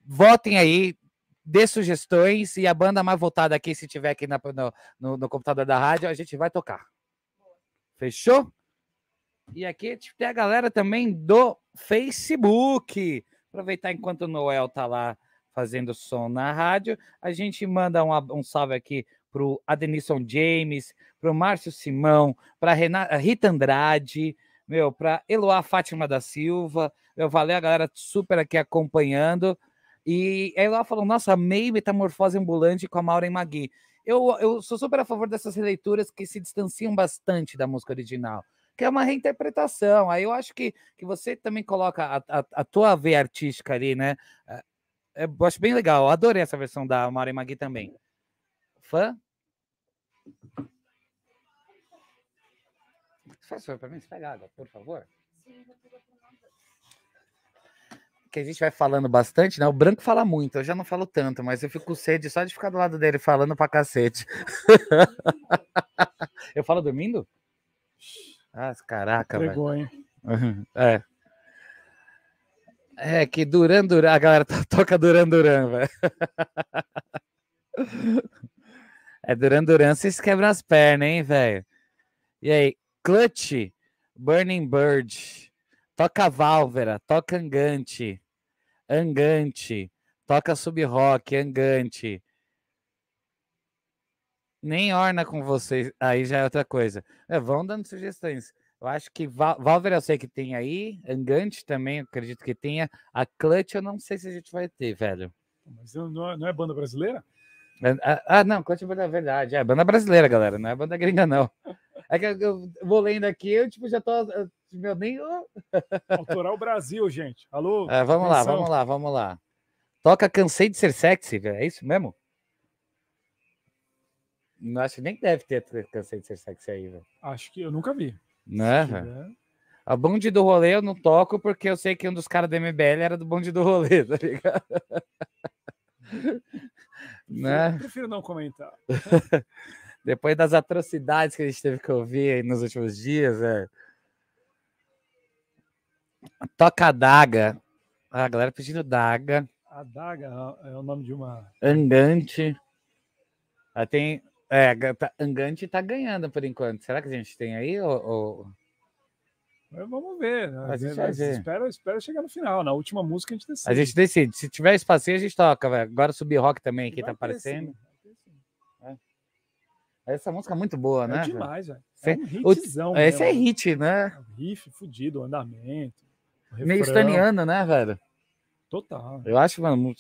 votem aí, dê sugestões e a banda mais votada aqui, se tiver aqui na, no, no, no computador da rádio, a gente vai tocar. Fechou? E aqui tem a galera também do Facebook. Aproveitar enquanto o Noel tá lá fazendo som na rádio. A gente manda um, um salve aqui pro Adenilson James, pro Márcio Simão, pra Renata, Rita Andrade, meu, pra Eloá Fátima da Silva. Eu valeu a galera super aqui acompanhando. E Eloá falou, nossa, meio metamorfose tá ambulante com a Maureen Magui. Eu, eu sou super a favor dessas releituras que se distanciam bastante da música original que é uma reinterpretação. Aí eu acho que, que você também coloca a, a, a tua veia artística ali, né? É, é, eu acho bem legal. Eu adorei essa versão da Mari Magui também. Fã? Faz favor para mim, se pega água, por favor. Sim, eu vou pegar que a gente vai falando bastante, né? O branco fala muito, eu já não falo tanto, mas eu fico sede só de ficar do lado dele falando pra cacete. eu falo dormindo? Ah, caraca, velho. É. É que Duran Duran, a galera toca Duran Duran, velho. É Duran Duran, vocês quebram as pernas, hein, velho? E aí, Clutch, Burning Bird. Toca Válvera, toca Angante, Angante, toca Sub-Rock, Angante. Nem orna com vocês, aí já é outra coisa. É, vão dando sugestões. Eu acho que Val Valver eu sei que tem aí, Angante também, acredito que tenha. A Clutch eu não sei se a gente vai ter, velho. Mas não é, não é banda brasileira? É, ah, ah, não, Clutch é banda é verdade. É banda brasileira, galera, não é banda gringa, não. É que eu vou lendo aqui, eu tipo, já tô meu, nem. Autoral Brasil, gente. Alô? É, vamos atenção. lá, vamos lá, vamos lá. Toca Cansei de Ser Sexy, É isso mesmo? Não acho nem que deve ter Cansei de Ser Sexy aí, velho. Acho que eu nunca vi. Né? A bonde do rolê eu não toco porque eu sei que um dos caras da MBL era do bonde do rolê, tá ligado? né? Eu prefiro não comentar. Depois das atrocidades que a gente teve que ouvir nos últimos dias, é. Toca a Daga. A galera pedindo Daga. A Daga é o nome de uma. Angante. tem. É, tá, Angante tá ganhando por enquanto. Será que a gente tem aí? Ou... Vamos ver. Né? A gente vai ver. Espera, espera chegar no final. Na última música a gente decide. A gente decide. Se tiver aí a gente toca. Véio. Agora subir rock também aqui tá aparecendo. É. Essa música é muito boa, é né? Demais, velho. É um hitzão. O... Esse é hit, né? É um riff fudido, o andamento meio staniano, né, velho? Total. Eu acho, mano.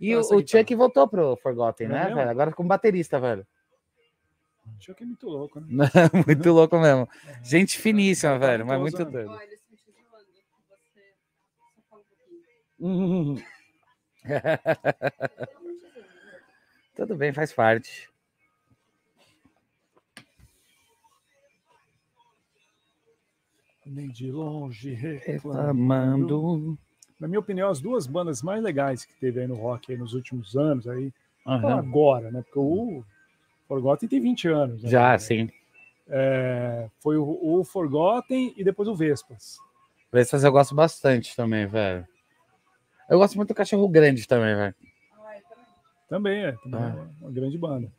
E Nossa, tá o, o Chuck voltou pro Forgotten, Não é né, velho? Agora como baterista, velho. O Chuck é muito louco, né? muito louco mesmo. É, Gente finíssima, é, velho, mas muito doido. Uhum. Né? Tudo bem, faz parte. nem de longe é reclamando. Na minha opinião, as duas bandas mais legais que teve aí no rock aí nos últimos anos, aí, uhum. agora, né? Porque o Forgotten tem 20 anos. Né, Já, sim. É, foi o, o, Forgotten e depois o Vespas. Vespas eu gosto bastante também, velho. Eu gosto muito do Cachorro Grande também, velho. Também, é. Também ah. é uma grande banda.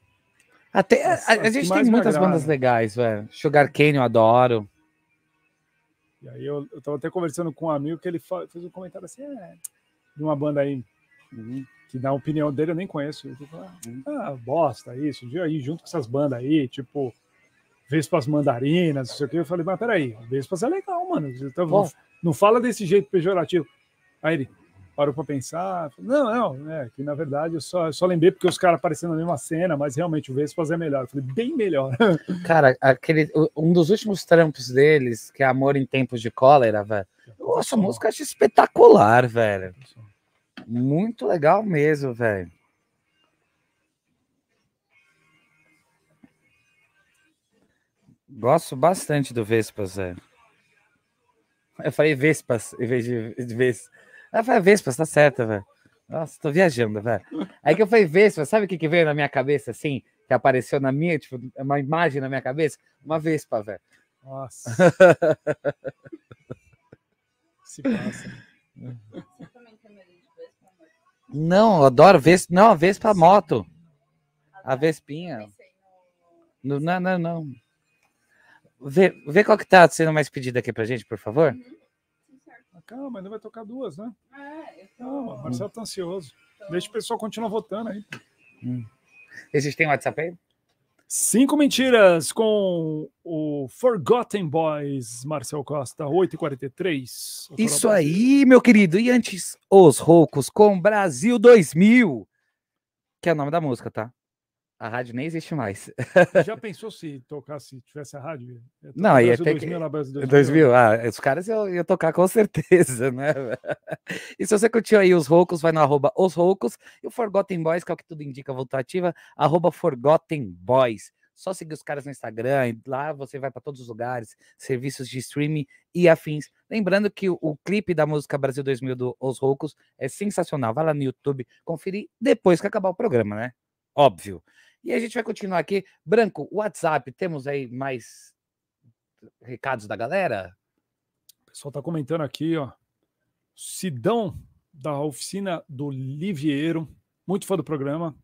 Até, a, a, gente tem muitas bandas legais, velho. Sugar Cane eu adoro. E aí eu, eu tava até conversando com um amigo que ele fez um comentário assim, é, de uma banda aí, uhum. que na opinião dele eu nem conheço. Eu tipo, ah, uhum. ah, bosta, isso, viu aí, junto com essas bandas aí, tipo, Vespas Mandarinas, não sei o que. Eu falei, mas peraí, Vespas é legal, mano. Então, Não fala desse jeito pejorativo. Aí ele, parou para pensar. Não, não, é que na verdade eu só, eu só lembrei porque os caras apareceram na mesma cena, mas realmente o Vespas é melhor. Eu falei, bem melhor. Cara, aquele, um dos últimos trampos deles, que é Amor em Tempos de Cólera, velho. Nossa, a música acho espetacular, velho. Muito legal mesmo, velho. Gosto bastante do Vespas, velho. Eu falei Vespas em vez de, de Vespas. Ela a Vespa, tá certa, velho. Nossa, tô viajando, velho. Aí que eu falei, Vespa, sabe o que, que veio na minha cabeça, assim? Que apareceu na minha, tipo, uma imagem na minha cabeça? Uma Vespa, velho. Nossa. Se passa. Não, eu adoro Vespa. Não, a Vespa moto. A Vespinha. Não, não, não. Vê, vê qual que tá sendo mais pedido aqui pra gente, por favor. Uhum. Calma, ainda vai tocar duas, né? É, tô... Calma, o Marcelo tá ansioso. Deixa o pessoal continuar votando aí. Hum. Vocês têm WhatsApp aí? Cinco mentiras com o Forgotten Boys, Marcel Costa, 8h43. Isso aí, meu querido. E antes, Os Roucos com Brasil 2000, que é o nome da música, tá? a rádio nem existe mais. Já pensou se tocasse, tivesse a rádio? É, tá, Não, ia ter 2000, que... na 2000. 2000, né? ah, os caras iam, iam tocar com certeza, né? E se você curtiu aí os roucos, vai no arroba os roucos e o Forgotten Boys, que é o que tudo indica, voltou ativa, arroba Forgotten Boys. Só seguir os caras no Instagram, lá você vai para todos os lugares, serviços de streaming e afins. Lembrando que o, o clipe da música Brasil 2000 do Os Roucos é sensacional. Vai lá no YouTube conferir depois que acabar o programa, né? Óbvio. E a gente vai continuar aqui. Branco, WhatsApp, temos aí mais recados da galera? O pessoal tá comentando aqui, ó. Sidão, da oficina do Liviero, muito fã do programa.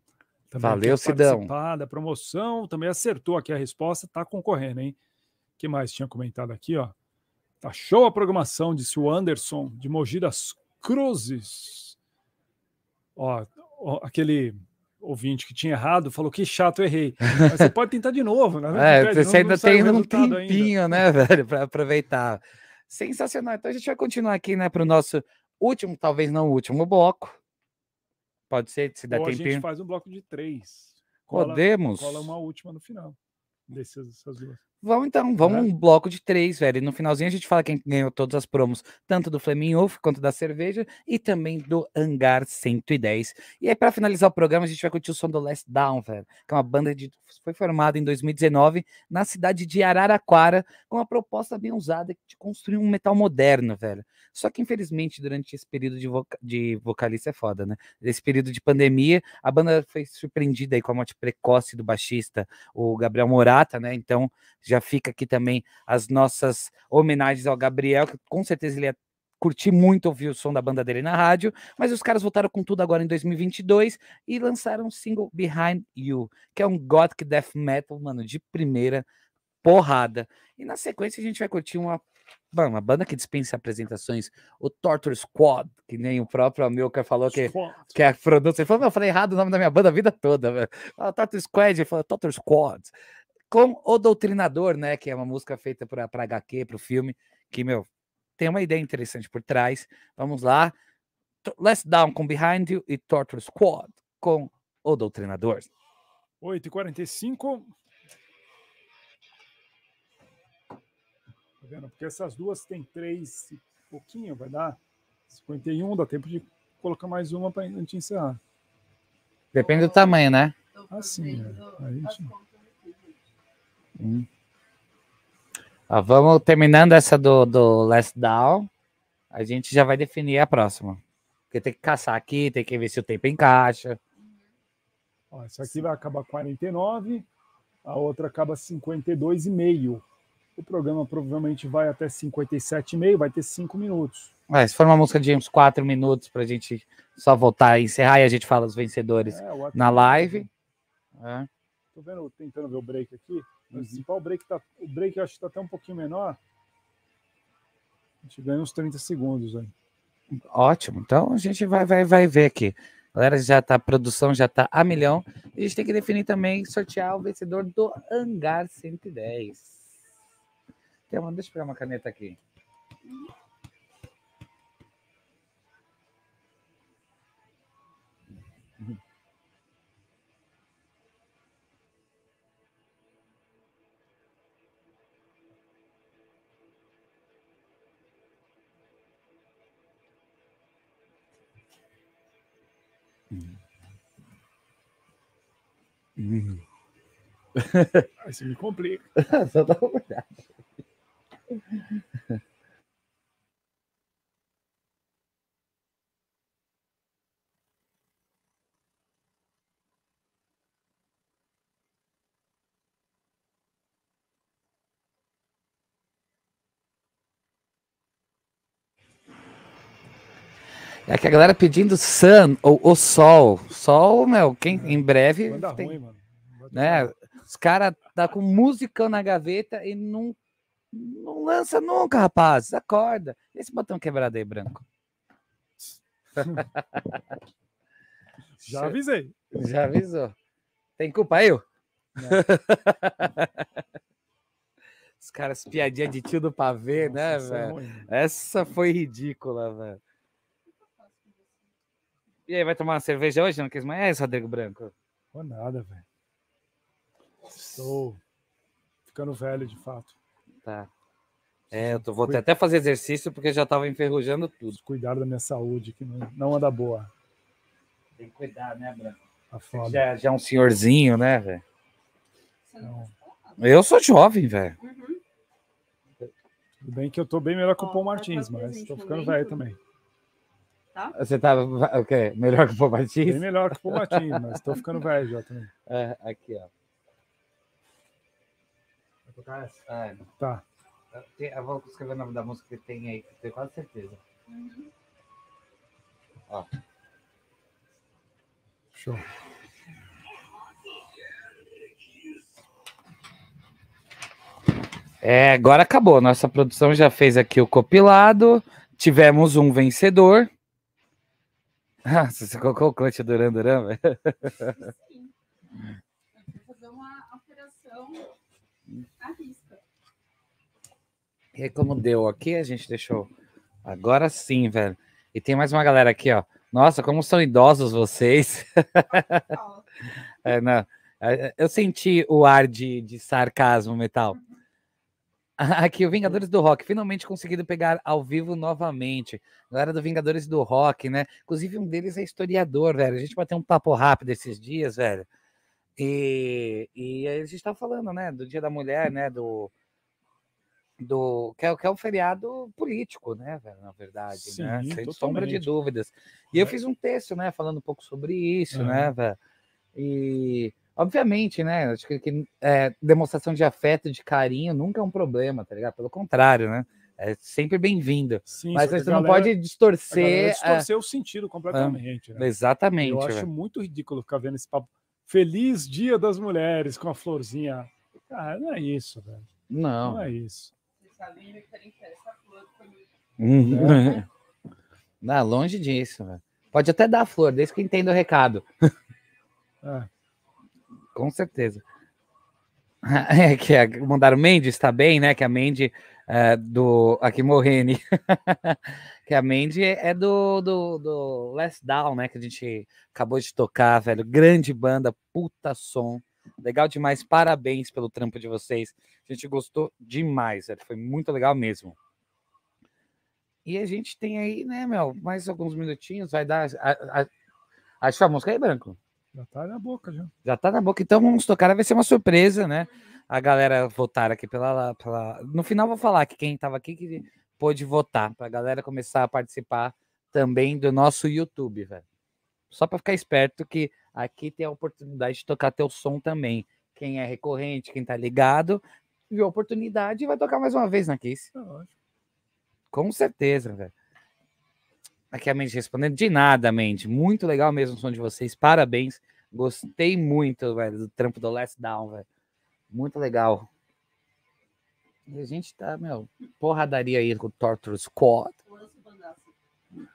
Também Valeu, Sidão. Da promoção, também acertou aqui a resposta, tá concorrendo, hein? que mais tinha comentado aqui, ó? Tá show a programação, disse o Anderson, de Mogi das Cruzes. Ó, ó aquele ouvinte que tinha errado falou que chato, errei. Mas você pode tentar de novo, né? É, você ainda tem um tempinho, ainda. né, velho, para aproveitar. Sensacional. Então a gente vai continuar aqui, né, para o nosso último, talvez não último bloco. Pode ser, se der Ou tempinho. A gente faz um bloco de três. Podemos. Cola, uma última no final. Dessas duas. Vamos então, vamos um bloco de três, velho. E no finalzinho a gente fala quem ganhou todas as promos, tanto do Flaminho quanto da cerveja e também do Hangar 110. E aí, para finalizar o programa, a gente vai curtir o som do Last Down, velho, que é uma banda que foi formada em 2019 na cidade de Araraquara, com uma proposta bem usada de construir um metal moderno, velho. Só que, infelizmente, durante esse período de, voca... de vocalista é foda, né? Esse período de pandemia, a banda foi surpreendida aí com a morte precoce do baixista, o Gabriel Morata, né? Então já fica aqui também as nossas homenagens ao Gabriel, que com certeza ele ia curtir muito ouvir o som da banda dele na rádio, mas os caras voltaram com tudo agora em 2022 e lançaram o um single Behind You, que é um gothic death metal, mano, de primeira porrada. E na sequência a gente vai curtir uma uma banda que dispensa apresentações, o Torture Squad, que nem o próprio Amilcar falou que, que é a produção. Ele falou, eu falei errado o nome da minha banda a vida toda. Torture Squad, ele falou Torture Squad com O Doutrinador, né? Que é uma música feita para HQ, para o filme, que, meu, tem uma ideia interessante por trás. Vamos lá. Let's Down com Behind You e Torture Squad com O Doutrinador. 8h45. Tá vendo? Porque essas duas tem três e pouquinho, vai dar 51, dá tempo de colocar mais uma para a gente encerrar. Depende do tamanho, né? Assim, a gente... Ó, vamos terminando essa do, do Last Down. A gente já vai definir a próxima. Porque tem que caçar aqui, tem que ver se o tempo encaixa. Ó, essa aqui vai acabar 49, a outra acaba 52,5. O programa provavelmente vai até 57,5, vai ter 5 minutos. É, se for uma música de uns 4 minutos para a gente só voltar e encerrar e a gente fala os vencedores é, na live. Estou é. vendo, tentando ver o break aqui. Uhum. Principal, o break, tá, o break acho que está até um pouquinho menor. A gente ganha uns 30 segundos aí. Ótimo, então a gente vai, vai, vai ver aqui. A galera já tá, a produção já tá a milhão. E a gente tem que definir também, sortear o vencedor do Hangar 110. Então, deixa eu pegar uma caneta aqui. Hum. Aí você me complica. Só dá uma olhada. É que a galera pedindo Sun ou o Sol. Sol, meu, quem, é. em breve. Manda tem, ruim, mano. Né, os caras tá com música na gaveta e não, não lança nunca, rapaz. Acorda. Esse botão quebrado aí, branco. Já avisei. Já avisou. Tem culpa eu? os caras piadinha de tio do pavê, Nossa, né, é velho? essa foi ridícula, velho. E aí, vai tomar uma cerveja hoje? Não quis mais? É isso, Rodrigo Branco. Vou nada, velho. Estou ficando velho, de fato. Tá. É, eu tô, vou Cuid... até fazer exercício porque já tava enferrujando tudo. Cuidar da minha saúde, que não, não anda boa. Tem que cuidar, né, Branco? Tá Já, já é um senhorzinho, né, velho? Eu sou jovem, velho. Uhum. Tudo bem que eu tô bem melhor que o Paul Martins, mas tô ficando velho também tá? Você tá o quê? Melhor que o Popatim? Bem melhor que o Popatim, mas tô ficando velho já também. É, aqui, ó. Vai tocar essa? Ah, é. tá. Eu vou escrever o nome da música que tem aí, que tenho quase certeza. Uhum. Ó. Show. É, agora acabou. Nossa produção já fez aqui o copilado. Tivemos um vencedor. Ah, você colocou o clutch Duran Duran, velho? Sim. Vou fazer uma operação à risca. E como deu aqui, a gente deixou. Agora sim, velho. E tem mais uma galera aqui, ó. Nossa, como são idosos vocês. é, não. É, eu senti o ar de, de sarcasmo, Metal. Aqui, o hum. Vingadores do Rock, finalmente conseguido pegar ao vivo novamente. Galera do Vingadores do Rock, né? Inclusive, um deles é historiador, velho. A gente vai ter um papo rápido esses dias, velho. E, e a gente tá falando, né, do Dia da Mulher, né, do... do que, é, que é um feriado político, né, velho, na verdade, né? Sim, né? Sem totalmente. sombra de dúvidas. E eu fiz um texto, né, falando um pouco sobre isso, uhum. né, velho. E... Obviamente, né? Acho que, que é, demonstração de afeto, de carinho, nunca é um problema, tá ligado? Pelo contrário, né? É sempre bem-vinda. Mas você não pode distorcer. distorcer é... o sentido completamente. Ah, né? Exatamente. Eu véio. acho muito ridículo ficar vendo esse papo. Feliz Dia das Mulheres com a florzinha. Cara, não é isso, velho. Não. Não é isso. Uhum. Não, longe disso, velho. Pode até dar a flor, desde que entenda o recado. É com certeza. É, que a, mandaram Mandy está bem, né? Que a Mandy é, do aqui morrendo que a Mandy é do, do, do Last Down, né? Que a gente acabou de tocar, velho. Grande banda, puta som. Legal demais, parabéns pelo trampo de vocês. A gente gostou demais, velho. Foi muito legal mesmo. E a gente tem aí, né, meu, mais alguns minutinhos, vai dar. A, a, achou a música aí, Branco? Já tá na boca, já. Já tá na boca. Então vamos tocar. Vai ser uma surpresa, né? A galera votar aqui pela, pela. No final vou falar que quem tava aqui que pôde votar, pra galera começar a participar também do nosso YouTube, velho. Só para ficar esperto que aqui tem a oportunidade de tocar teu som também. Quem é recorrente, quem tá ligado, viu a oportunidade e vai tocar mais uma vez na Kiss. É Com certeza, velho. Aqui é a Mandy respondendo. De nada, Mandy. Muito legal mesmo o som de vocês. Parabéns. Gostei muito, velho, do trampo do Last Down, velho. Muito legal. E a gente tá, meu, porradaria aí com o Torture Squad.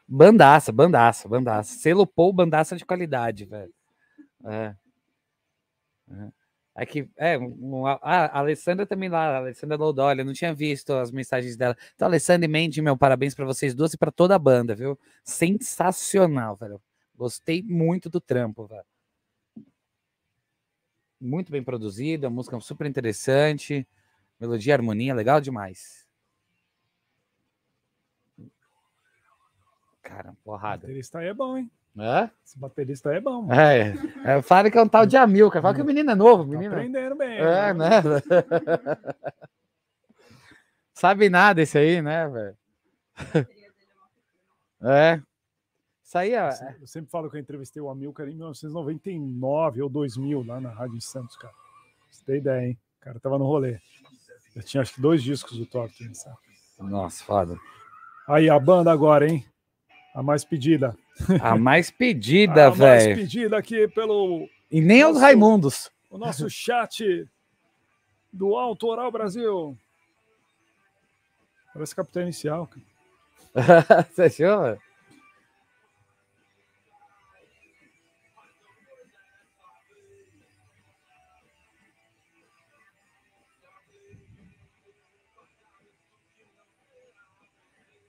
Bandaça, bandaça, bandaça. Selo Paul, bandaça de qualidade, velho. É. é. Aqui, é, é um, a, a Alessandra também lá, a Alessandra Loudoli, eu não tinha visto as mensagens dela. Então, Alessandra e Mandy, meu parabéns para vocês duas e para toda a banda, viu? Sensacional, velho. Gostei muito do trampo, velho. Muito bem produzido, a música super interessante, melodia, harmonia, legal demais. Cara, porrada. ele está aí é bom, hein? É? Esse baterista é bom. Mano. É, é, fala que é um tal de Amilcar. Fala que o menino é novo. Tá menino. Tá aprendendo bem. É, né? né? Sabe nada esse aí, né, velho? É. Isso aí, ó. Eu sempre, eu sempre falo que eu entrevistei o Amilcar em 1999 ou 2000 lá na Rádio Santos, cara. Você tem ideia, hein? O cara tava no rolê. Eu tinha acho que dois discos do Torque. Nossa, foda. Aí, a banda agora, hein? A mais pedida. A mais pedida, velho. A mais pedida aqui pelo. E nem nosso, aos Raimundos. O nosso chat do Autoral Brasil. Parece capitão inicial. Você achou?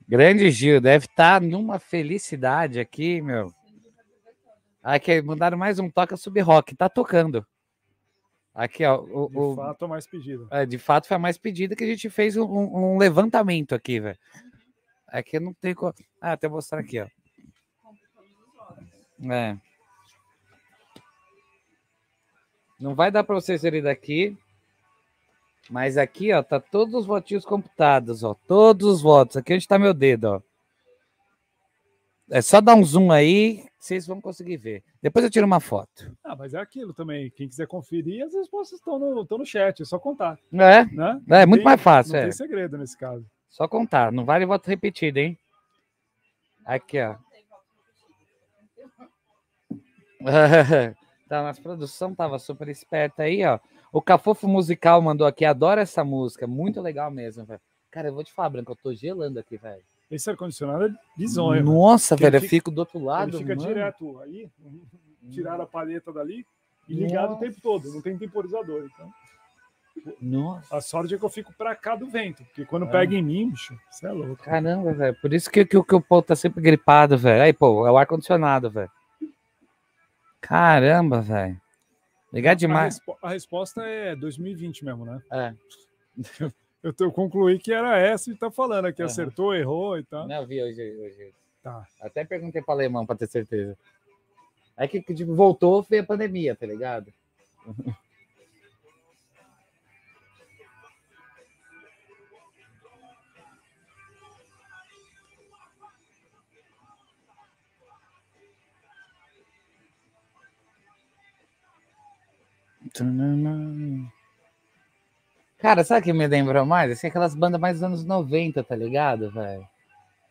Grande Gil, deve estar tá numa felicidade aqui, meu. Aqui, mandaram mais um Toca Sub Rock, tá tocando. Aqui, ó. O, de o... fato, mais É, de fato, foi a mais pedida que a gente fez um, um levantamento aqui, velho. Aqui não tem como. Ah, até mostrar aqui, ó. É. Não vai dar para vocês verem daqui. Mas aqui, ó, tá todos os votinhos computados, ó. Todos os votos. Aqui onde tá meu dedo, ó. É só dar um zoom aí, vocês vão conseguir ver. Depois eu tiro uma foto. Ah, mas é aquilo também. Quem quiser conferir, as respostas estão no, estão no chat, é só contar. É? Né? É, é muito tem, mais fácil. Não é. tem segredo nesse caso. Só contar, não vale voto repetido, hein? Aqui, ó. Tá a produção tava super esperta aí, ó. O Cafofo Musical mandou aqui, adoro essa música, muito legal mesmo, velho. Cara, eu vou te falar, Branco, eu tô gelando aqui, velho. Esse ar-condicionado é bizonho. Nossa, velho, eu fico do outro lado. Ele fica mano. direto aí, tiraram a palheta dali e ligado Nossa. o tempo todo, não tem temporizador, então. Nossa. A sorte é que eu fico pra cá do vento, porque quando é. pega em mim, bicho, você é louco. Caramba, velho. Por isso que, que, que o povo tá sempre gripado, velho. Aí, pô, é o ar-condicionado, velho. Caramba, velho. Obrigado demais. A, a, resposta é 2020 mesmo, né? É. Eu, eu concluí que era essa e tá falando aqui, uhum. acertou, errou e tal. Não, vi hoje. hoje. Tá. Até perguntei para alemão para ter certeza. É que, que tipo, voltou, foi a pandemia, tá ligado? Cara, sabe o que me lembrou mais? Assim, aquelas bandas mais dos anos 90, tá ligado, velho?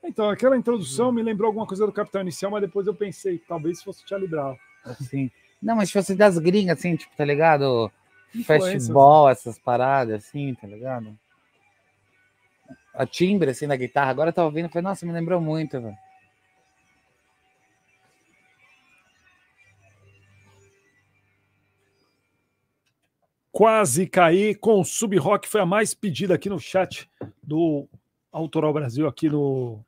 Então, aquela introdução me lembrou alguma coisa do Capitão Inicial, mas depois eu pensei, talvez fosse Charlie Brown. Assim. Não, mas se fosse das gringas, assim, tipo, tá ligado? Fastball, né? essas paradas, assim, tá ligado? A timbre, assim, da guitarra. Agora eu tava ouvindo e falei, nossa, me lembrou muito, velho. Quase Caí com Sub Rock foi a mais pedida aqui no chat do Autoral Brasil, aqui no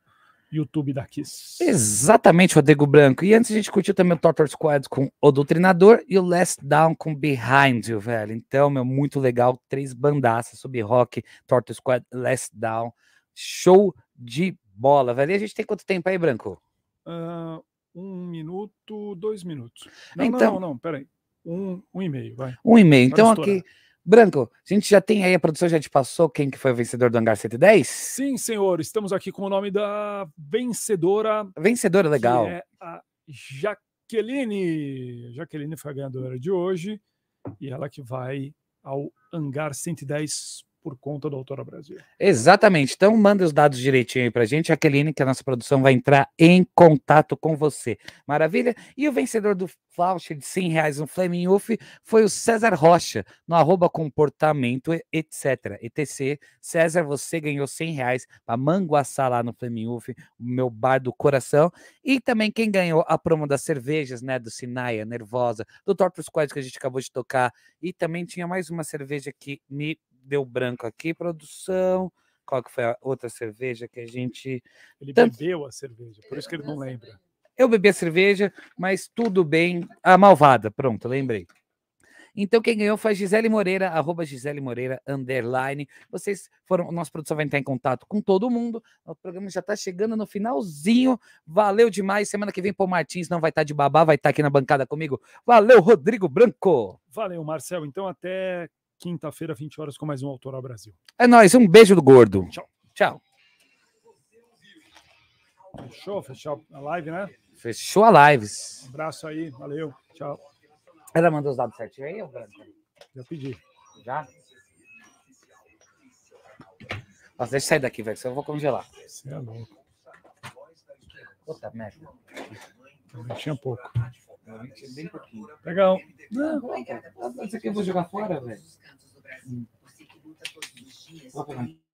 YouTube da Kiss. Exatamente, Rodrigo Branco. E antes a gente curtiu também o Torture Squad com O Doutrinador e o Last Down com Behind You, velho. Então, meu, muito legal. Três bandaças, Sub Rock, Torture Squad, Last Down. Show de bola, velho. E a gente tem quanto tempo aí, Branco? Uh, um minuto, dois minutos. Não, então, não, não, não, peraí. Um, um e meio, vai. Um e meio. Então aqui. Branco, a gente já tem aí, a produção já te passou quem que foi o vencedor do Hangar 110? Sim, senhor, estamos aqui com o nome da vencedora. Vencedora, legal. é a Jaqueline. Jaqueline foi a ganhadora de hoje e ela que vai ao Hangar 110 por conta do Autora Brasil. Exatamente. Então, manda os dados direitinho aí para gente. A que a nossa produção vai entrar em contato com você. Maravilha? E o vencedor do voucher de 100 reais no Flaming UF foi o César Rocha, no arroba comportamento, etc. ETC. César, você ganhou 100 reais para manguaçar lá no Flaming UF, o meu bar do coração. E também quem ganhou a promo das cervejas, né, do Sinaia, Nervosa, do Torto Squad, que a gente acabou de tocar. E também tinha mais uma cerveja que me deu branco aqui, produção. Qual que foi a outra cerveja que a gente. Ele Tanto... bebeu a cerveja, por isso que ele não lembra. Eu bebi a cerveja, mas tudo bem. A malvada, pronto, lembrei. Então, quem ganhou foi Gisele Moreira, arroba Gisele Moreira, underline. Vocês foram, nossa produção vai entrar em contato com todo mundo. O programa já está chegando no finalzinho. Valeu demais. Semana que vem, Paul Martins não vai estar tá de babá, vai estar tá aqui na bancada comigo. Valeu, Rodrigo Branco. Valeu, Marcel. Então, até quinta-feira, 20 horas, com mais um Autoral Brasil. É nóis, um beijo do gordo. Tchau. Tchau. Fechou, fechou a live, né? Fechou a live. Um abraço aí, valeu, tchau. Ela mandou os dados certinho aí, Alfredo? Já pedi. Já? Nossa, deixa eu sair daqui, velho, senão eu vou congelar. Você é louco. Puta merda. tinha pouco. É bem pouquinho. Legal. Não, coloca. Mas aqui eu vou jogar fora, velho. Hum. Coloca